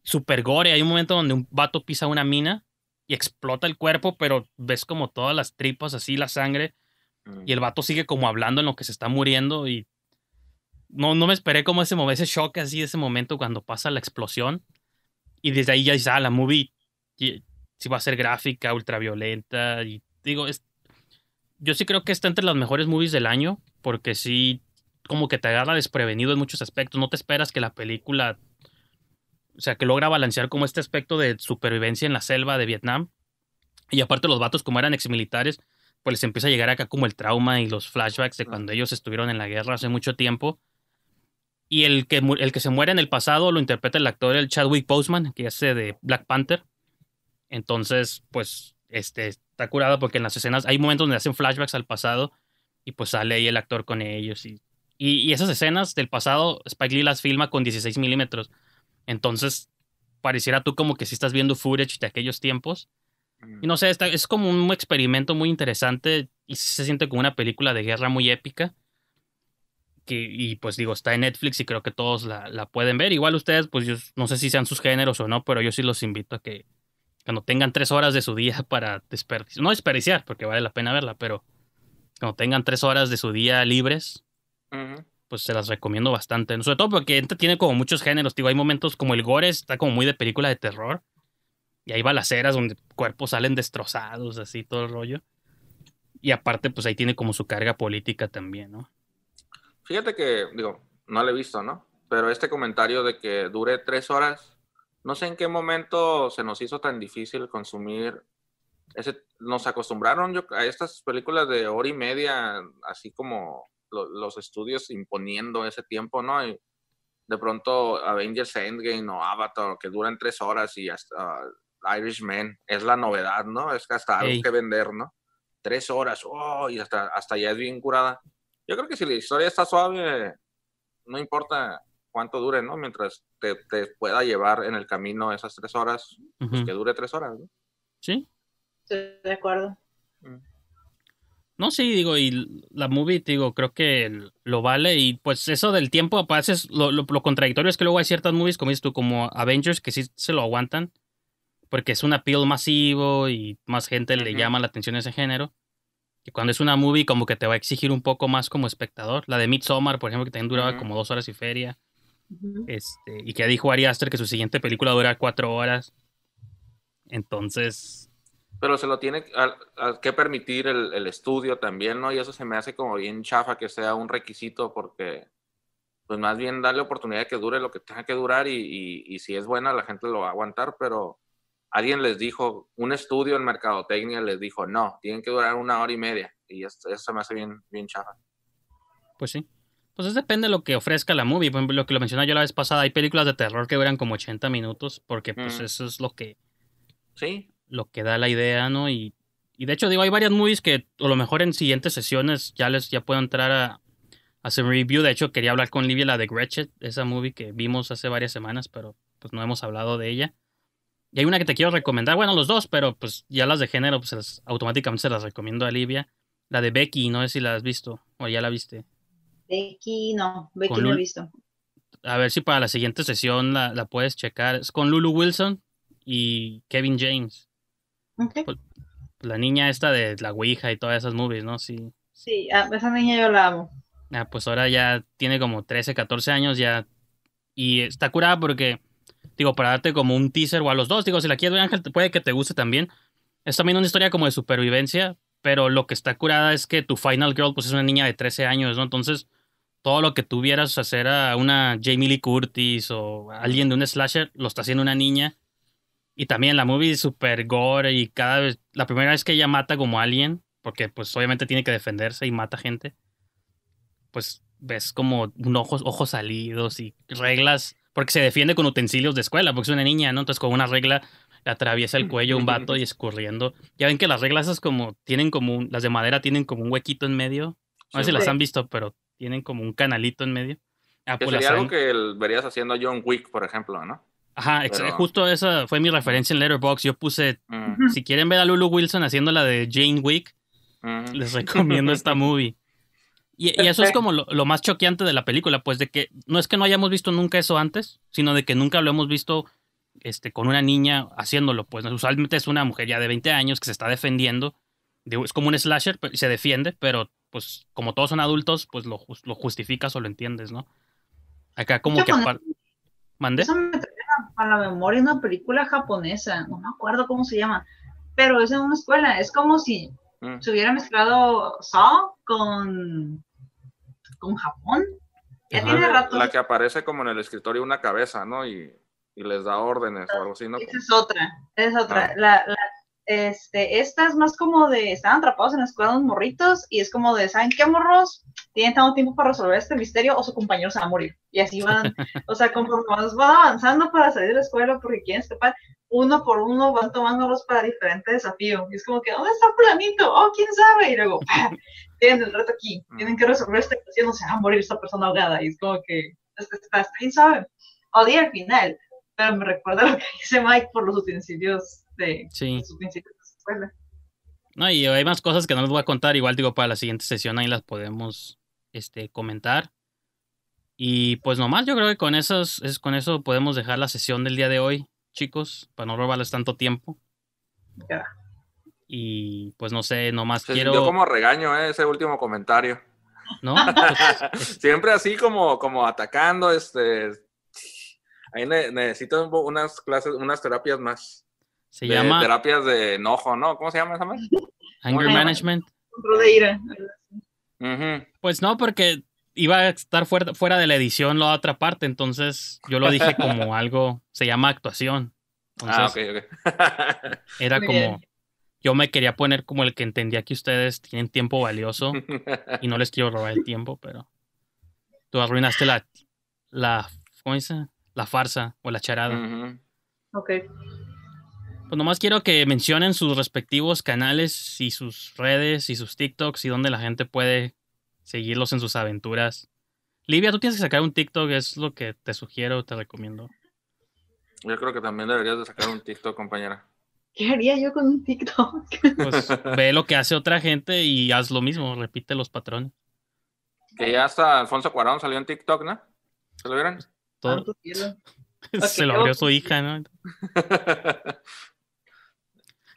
Super gore, hay un momento donde un vato pisa una mina y explota el cuerpo, pero ves como todas las tripas, así la sangre, mm. y el vato sigue como hablando en lo que se está muriendo y no, no me esperé como ese, ese shock así, ese momento cuando pasa la explosión. Y desde ahí ya dices, ah, la movie si sí va a ser gráfica, ultraviolenta. Y digo, es, yo sí creo que está entre las mejores movies del año, porque sí, como que te agarra desprevenido en muchos aspectos. No te esperas que la película o sea, que logra balancear como este aspecto de supervivencia en la selva de Vietnam. Y aparte los vatos, como eran exmilitares, pues les empieza a llegar acá como el trauma y los flashbacks de cuando ellos estuvieron en la guerra hace mucho tiempo. Y el que, el que se muere en el pasado lo interpreta el actor el Chadwick Boseman, que hace de Black Panther. Entonces, pues, este, está curado porque en las escenas hay momentos donde hacen flashbacks al pasado y pues sale ahí el actor con ellos. Y, y, y esas escenas del pasado, Spike Lee las filma con 16 milímetros. Entonces, pareciera tú como que si sí estás viendo footage de aquellos tiempos. Y no mm. sé, es como un experimento muy interesante y se siente como una película de guerra muy épica. y pues digo, está en Netflix y creo que todos la, pueden ver. Igual ustedes, pues yo no sé si sean sus géneros o no, pero yo sí los invito a que cuando tengan tres horas de su día (laughs) para desperdiciar, no desperdiciar, porque vale la pena verla, pero cuando tengan tres horas de su día libres, pues se las recomiendo bastante. Sobre todo porque tiene como muchos géneros, digo, hay momentos como el gore, está como muy de película de terror. Y hay balaceras donde cuerpos salen destrozados, así todo el rollo. Y aparte, pues ahí tiene como su carga política también, ¿no? Fíjate que, digo, no lo he visto, ¿no? Pero este comentario de que dure tres horas, no sé en qué momento se nos hizo tan difícil consumir. Ese, nos acostumbraron yo, a estas películas de hora y media, así como los estudios imponiendo ese tiempo, ¿no? de pronto Avengers Endgame o Avatar, que duran tres horas y hasta Irishman, es la novedad, ¿no? Es que hasta que vender, ¿no? Tres horas, oh, y hasta, hasta ya es bien curada. Yo creo que si la historia está suave, no importa cuánto dure, ¿no? Mientras te, pueda llevar en el camino esas tres horas, pues, que dure tres horas, ¿no? Sí. Estoy de acuerdo. Mm. No, sí, digo, y la movie, digo, creo que lo vale. Y pues eso del tiempo, pues lo, contradictorio es que luego hay ciertas movies, como dices tú, como Avengers, que sí se lo aguantan, porque es un appeal masivo y más gente le llama la atención a ese género. que cuando es una movie, como que te va a exigir un poco más como espectador. La de Midsommar, por ejemplo, que también duraba como dos horas y feria. este, y que dijo Ari Aster que su siguiente película dura cuatro horas. Entonces, pero se lo tiene que permitir el, estudio también, ¿no? Y eso se me hace como bien chafa que sea un requisito porque, pues más bien darle oportunidad que dure lo que tenga que durar y, si es buena la gente lo va a aguantar, pero alguien les dijo, un estudio en mercadotecnia les dijo, no, tienen que durar una hora y media y eso, se me hace bien, chafa. Pues sí. Pues eso depende de lo que ofrezca la movie. lo que lo mencioné yo la vez pasada, hay películas de terror que duran como 80 minutos porque pues eso es lo que... Sí, lo que da la idea, ¿no? Y, y de hecho, digo, hay varias movies que a lo mejor en siguientes sesiones ya les ya puedo entrar a, hacer hacer review. De hecho, quería hablar con Livia, la de Gretchen, esa movie que vimos hace varias semanas, pero pues no hemos hablado de ella. Y hay una que te quiero recomendar, bueno, los dos, pero pues ya las de género, pues automáticamente se las recomiendo a Livia. La de Becky, no sé si la has visto o ya la viste. Becky, no, Becky no he visto. A ver si para la siguiente sesión la, la puedes checar. Es con Lulu Wilson y Kevin James. Pues, la niña esta de la Ouija y todas esas movies, ¿no? Sí. Sí, a ah, esa niña yo la amo. Ah, pues ahora ya tiene como 13, 14 años ya. Y está curada porque, digo, para darte como un teaser o a los dos, digo, si la quieres Ángel, puede que te guste también. Es también una historia como de supervivencia, pero lo que está curada es que tu final girl, pues es una niña de 13 años, ¿no? Entonces, todo lo que tuvieras hacer a una Jamie Lee Curtis o alguien de un slasher, lo está haciendo una niña y también la movie super gore y cada vez, la primera vez que ella mata como alguien, porque pues obviamente tiene que defenderse y mata gente, pues ves como un ojos, ojos salidos y reglas, porque se defiende con utensilios de escuela, porque es una niña, ¿no? Entonces con una regla le atraviesa el cuello un vato y (laughs) escurriendo. Ya ven que las reglas esas como tienen como las de madera tienen como un huequito en medio. No sé si las han visto, pero tienen como un canalito en medio. Ah, que pues sería algo que verías haciendo John Wick, por ejemplo, ¿no? Ajá, justo esa fue mi referencia en Letterboxd. Yo puse, si quieren ver a Lulu Wilson haciendo la de Jane Wick, les recomiendo esta (laughs) movie. Y, eso es como lo, más choqueante de la película, pues de que no es que no hayamos visto nunca eso antes, sino de que nunca lo hemos visto este, con una niña haciéndolo. Pues usualmente es una mujer ya de 20 años que se está defendiendo. es como un slasher, se defiende, pero pues como todos son adultos, pues lo, lo justificas o lo entiendes, ¿no? Acá como que... Mandé a la memoria una película japonesa, no me acuerdo cómo se llama, pero es en una escuela, es como si mm. se hubiera mezclado Saw con, con Japón. La que aparece como en el escritorio una cabeza, ¿no? Y, les da órdenes o algo así, ¿no? Esa es otra, es otra. Ah. La, la este, esta es más como de, están atrapados en la escuela unos morritos y es como de, ¿saben qué morros? Tienen tanto tiempo para resolver este misterio o su compañero se va a morir. Y así van, (laughs) o sea, conforme van avanzando para salir de la escuela porque quieren escapar, uno por uno van tomándolos para diferentes desafíos. Y es como que, ¿dónde está fulanito? Oh, quién sabe. Y luego, tienen el reto aquí, mm. tienen que resolver esta cuestión o se va a morir esta persona ahogada. Y es como que, ¿quién sabe? saben. al final, pero me recuerda lo que dice Mike por los utensilios este, no, y hay más cosas que no les voy a contar, igual digo, para la siguiente sesión ahí las podemos este, comentar. Y pues nomás yo creo que con, es, con eso podemos dejar la sesión del día de hoy, chicos, para no robarles tanto tiempo. Ya. Y pues no sé, nomás quiero... Yo como regaño eh, ese último comentario. ¿No? (laughs) Pues, Siempre así como, como atacando, este... Ahí necesito unas clases, unas terapias más. Se llama. Terapias de enojo, ¿no? ¿Cómo se llama esa más? Anger Management. Control de ira. Pues no, porque iba a estar fuera, fuera de la edición la otra parte, entonces yo lo dije (laughs) como algo. Se llama actuación. ah, ok, ok. (laughs) era como. Yo me quería poner como el que entendía que ustedes tienen tiempo valioso y no les quiero robar el tiempo, pero tú arruinaste la, la, ¿cómo dice? La farsa o la charada. Ok. Pues nomás quiero que mencionen sus respectivos canales y sus redes y sus TikToks y donde la gente puede seguirlos en sus aventuras. Livia, tú tienes que sacar un TikTok, es lo que te sugiero, te recomiendo. Yo creo que también deberías de sacar un TikTok, compañera. ¿Qué haría yo con un TikTok? Pues ve lo que hace otra gente y haz lo mismo, repite los patrones. Que ya hasta Alfonso Cuarón salió en TikTok, ¿no? ¿Se lo vieron? Todo... Ah, (laughs) Se lo abrió su hija, ¿no? (laughs)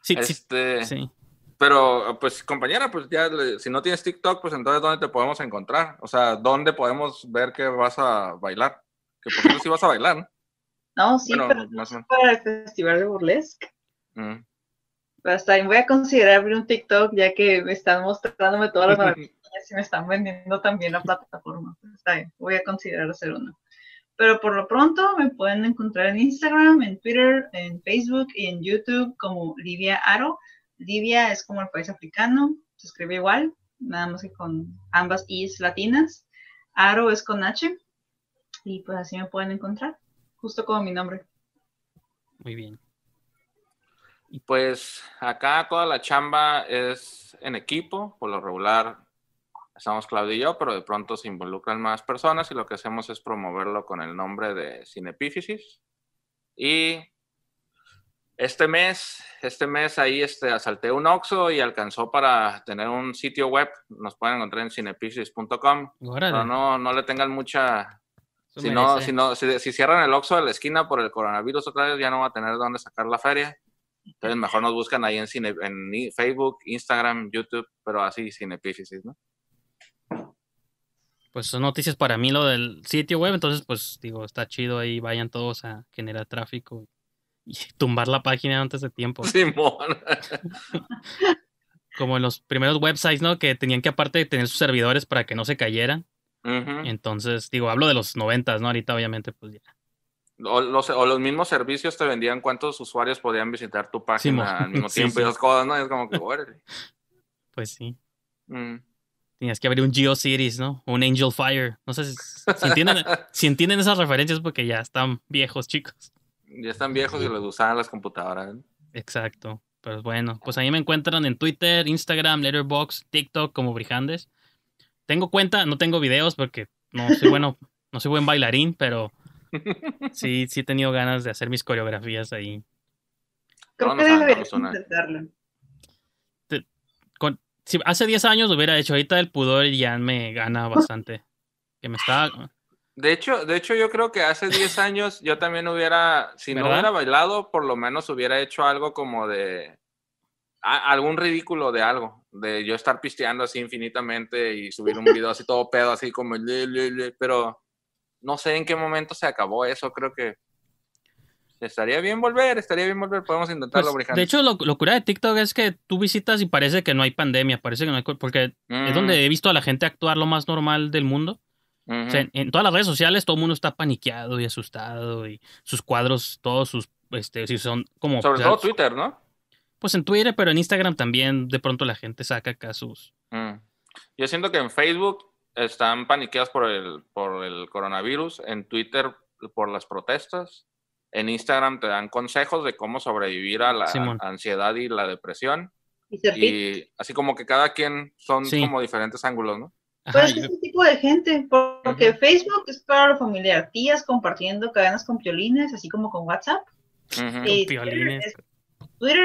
Sí, este, sí. Pero, pues, compañera, pues ya, si no tienes TikTok, pues entonces, ¿dónde te podemos encontrar? O sea, ¿dónde podemos ver que vas a bailar? Que por pues, ejemplo, sí vas a bailar, ¿no? (laughs) No, sí, pero para el Festival de Burlesque. Mm. Pero hasta voy a considerar abrir un TikTok, ya que me están mostrándome todas las (laughs) maravillas y me están vendiendo también la plataforma. Pues, está bien, voy a considerar hacer uno. Pero por lo pronto me pueden encontrar en Instagram, en Twitter, en Facebook y en YouTube como Livia Aro. Livia es como el país africano, se escribe igual, nada más que con ambas is latinas. Aro es con H. Y pues así me pueden encontrar, justo como mi nombre. Muy bien. Y pues acá toda la chamba es en equipo, por lo regular estamos Claudio y yo, pero de pronto se involucran más personas y lo que hacemos es promoverlo con el nombre de Cinepífisis. Y este mes, este mes ahí este, asalté un Oxxo y alcanzó para tener un sitio web. Nos pueden encontrar en cinepífisis.com no, no le tengan mucha... Si, no, si, no, si, cierran el Oxxo de la esquina por el coronavirus otra vez, ya no va a tener dónde sacar la feria. Entonces mejor nos buscan ahí en, cine, en Facebook, Instagram, YouTube, pero así Cinepífisis, ¿no? pues son noticias para mí lo del sitio web, entonces pues digo, está chido ahí, vayan todos a generar tráfico y (laughs) tumbar la página antes de tiempo. (laughs) Simón. (laughs) Como en los primeros websites, ¿no? Que tenían que aparte tener sus servidores para que no se cayeran. Entonces, digo, hablo de los noventas, ¿no? Ahorita obviamente pues ya. O los, mismos servicios te vendían cuántos usuarios podían visitar tu página al mismo tiempo y esas cosas, ¿no? Es como que, Pues sí. Mm. Tenías que abrir un Geo Series, ¿no? Un Angel Fire. No sé (laughs) si, entienden, esas referencias porque ya están viejos, chicos. Ya están viejos y los usaban las computadoras. Exacto. Pues bueno, pues ahí me encuentran en Twitter, Instagram, Letterboxd, TikTok como Brijandes. Tengo cuenta, no tengo videos porque no soy bueno, (laughs) no soy buen bailarín, pero (laughs) sí, sí he tenido ganas de hacer mis coreografías ahí. Creo que intentarlo si hace 10 años lo hubiera hecho, ahorita el pudor ya me gana (laughs) bastante. Que me está... De hecho, de hecho, yo creo que hace 10 años yo también hubiera, si no hubiera bailado, por lo menos hubiera hecho algo como de algún ridículo de algo, de yo estar pisteando así infinitamente y subir un video así todo pedo, así como, pero no sé en qué momento se acabó eso, creo que estaría bien volver, estaría bien volver, podemos intentarlo, pues, De hecho, lo, locura de TikTok es que tú visitas y parece que no hay pandemia, parece que no hay, porque es donde mm. he visto a la gente actuar lo más normal del mundo. en, todas las redes sociales todo el mundo está paniqueado y asustado y sus cuadros, todos sus, este, si son como... Sobre todo Twitter, ¿no? Pues en Twitter, pero en Instagram también de pronto la gente saca acá sus... Mm. Yo siento que en Facebook están paniqueados por el, por el coronavirus, en Twitter por las protestas en Instagram te dan consejos de cómo sobrevivir a la ansiedad y la depresión. Y, así como que cada quien son como diferentes ángulos, ¿no? Pues es ese tipo de gente, porque Facebook es para lo familiar, tías compartiendo cadenas con piolines, así como con WhatsApp. Eh, Twitter,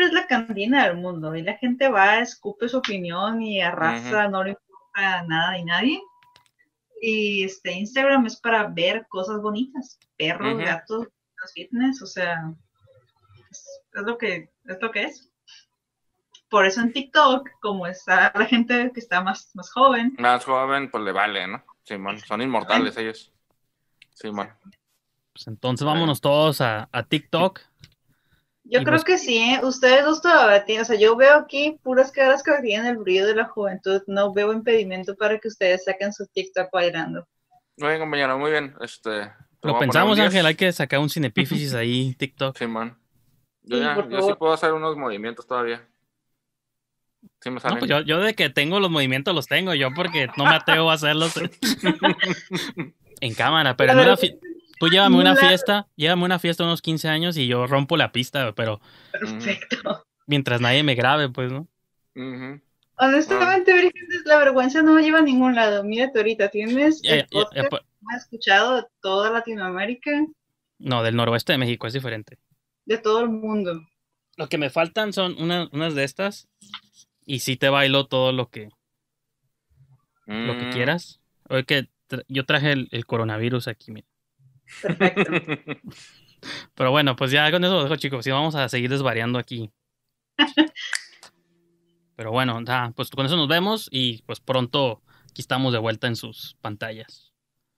es, la candina del mundo y la gente va, escupe su opinión y arrasa, no le importa nada y nadie. Y este Instagram es para ver cosas bonitas, perros, gatos, los fitness, o sea, es, lo que es lo que es. Por eso en TikTok, como está la gente que está más, más joven. Más joven, pues le vale, ¿no? Simón, son inmortales ellos. Simón. Pues entonces vámonos todos a, TikTok. Yo creo que sí, ¿eh? ustedes dos todavía tienen, o sea, yo veo aquí puras caras que tienen el brillo de la juventud, no veo impedimento para que ustedes saquen su TikTok bailando. Muy bien, compañero, muy bien. Este, lo, pensamos, Ángel, hay que sacar un cinepífisis ahí, (laughs) TikTok. Sí, man. Yo, sí, puedo hacer unos movimientos todavía. Pues yo, de que tengo los movimientos los tengo, yo porque no me atrevo a hacerlos (laughs) en cámara, pero tú llévame una fiesta, llévame una fiesta unos 15 años y yo rompo la pista, pero... Perfecto. Mientras nadie me grabe, pues, ¿no? Honestamente, la vergüenza no me lleva a ningún lado. Mírate ahorita, tienes. el ¿Has escuchado de toda Latinoamérica. No, del noroeste de México es diferente. De todo el mundo. Lo que me faltan son unas de estas. Y si te bailo todo lo que. Lo que mm. quieras. Oye, que yo traje el, coronavirus aquí, mira. Perfecto. (laughs) Pero bueno, pues ya con eso lo dejo, chicos. y vamos a seguir desvariando aquí. (laughs) Pero bueno, pues con eso nos vemos y pues pronto aquí estamos de vuelta en sus pantallas.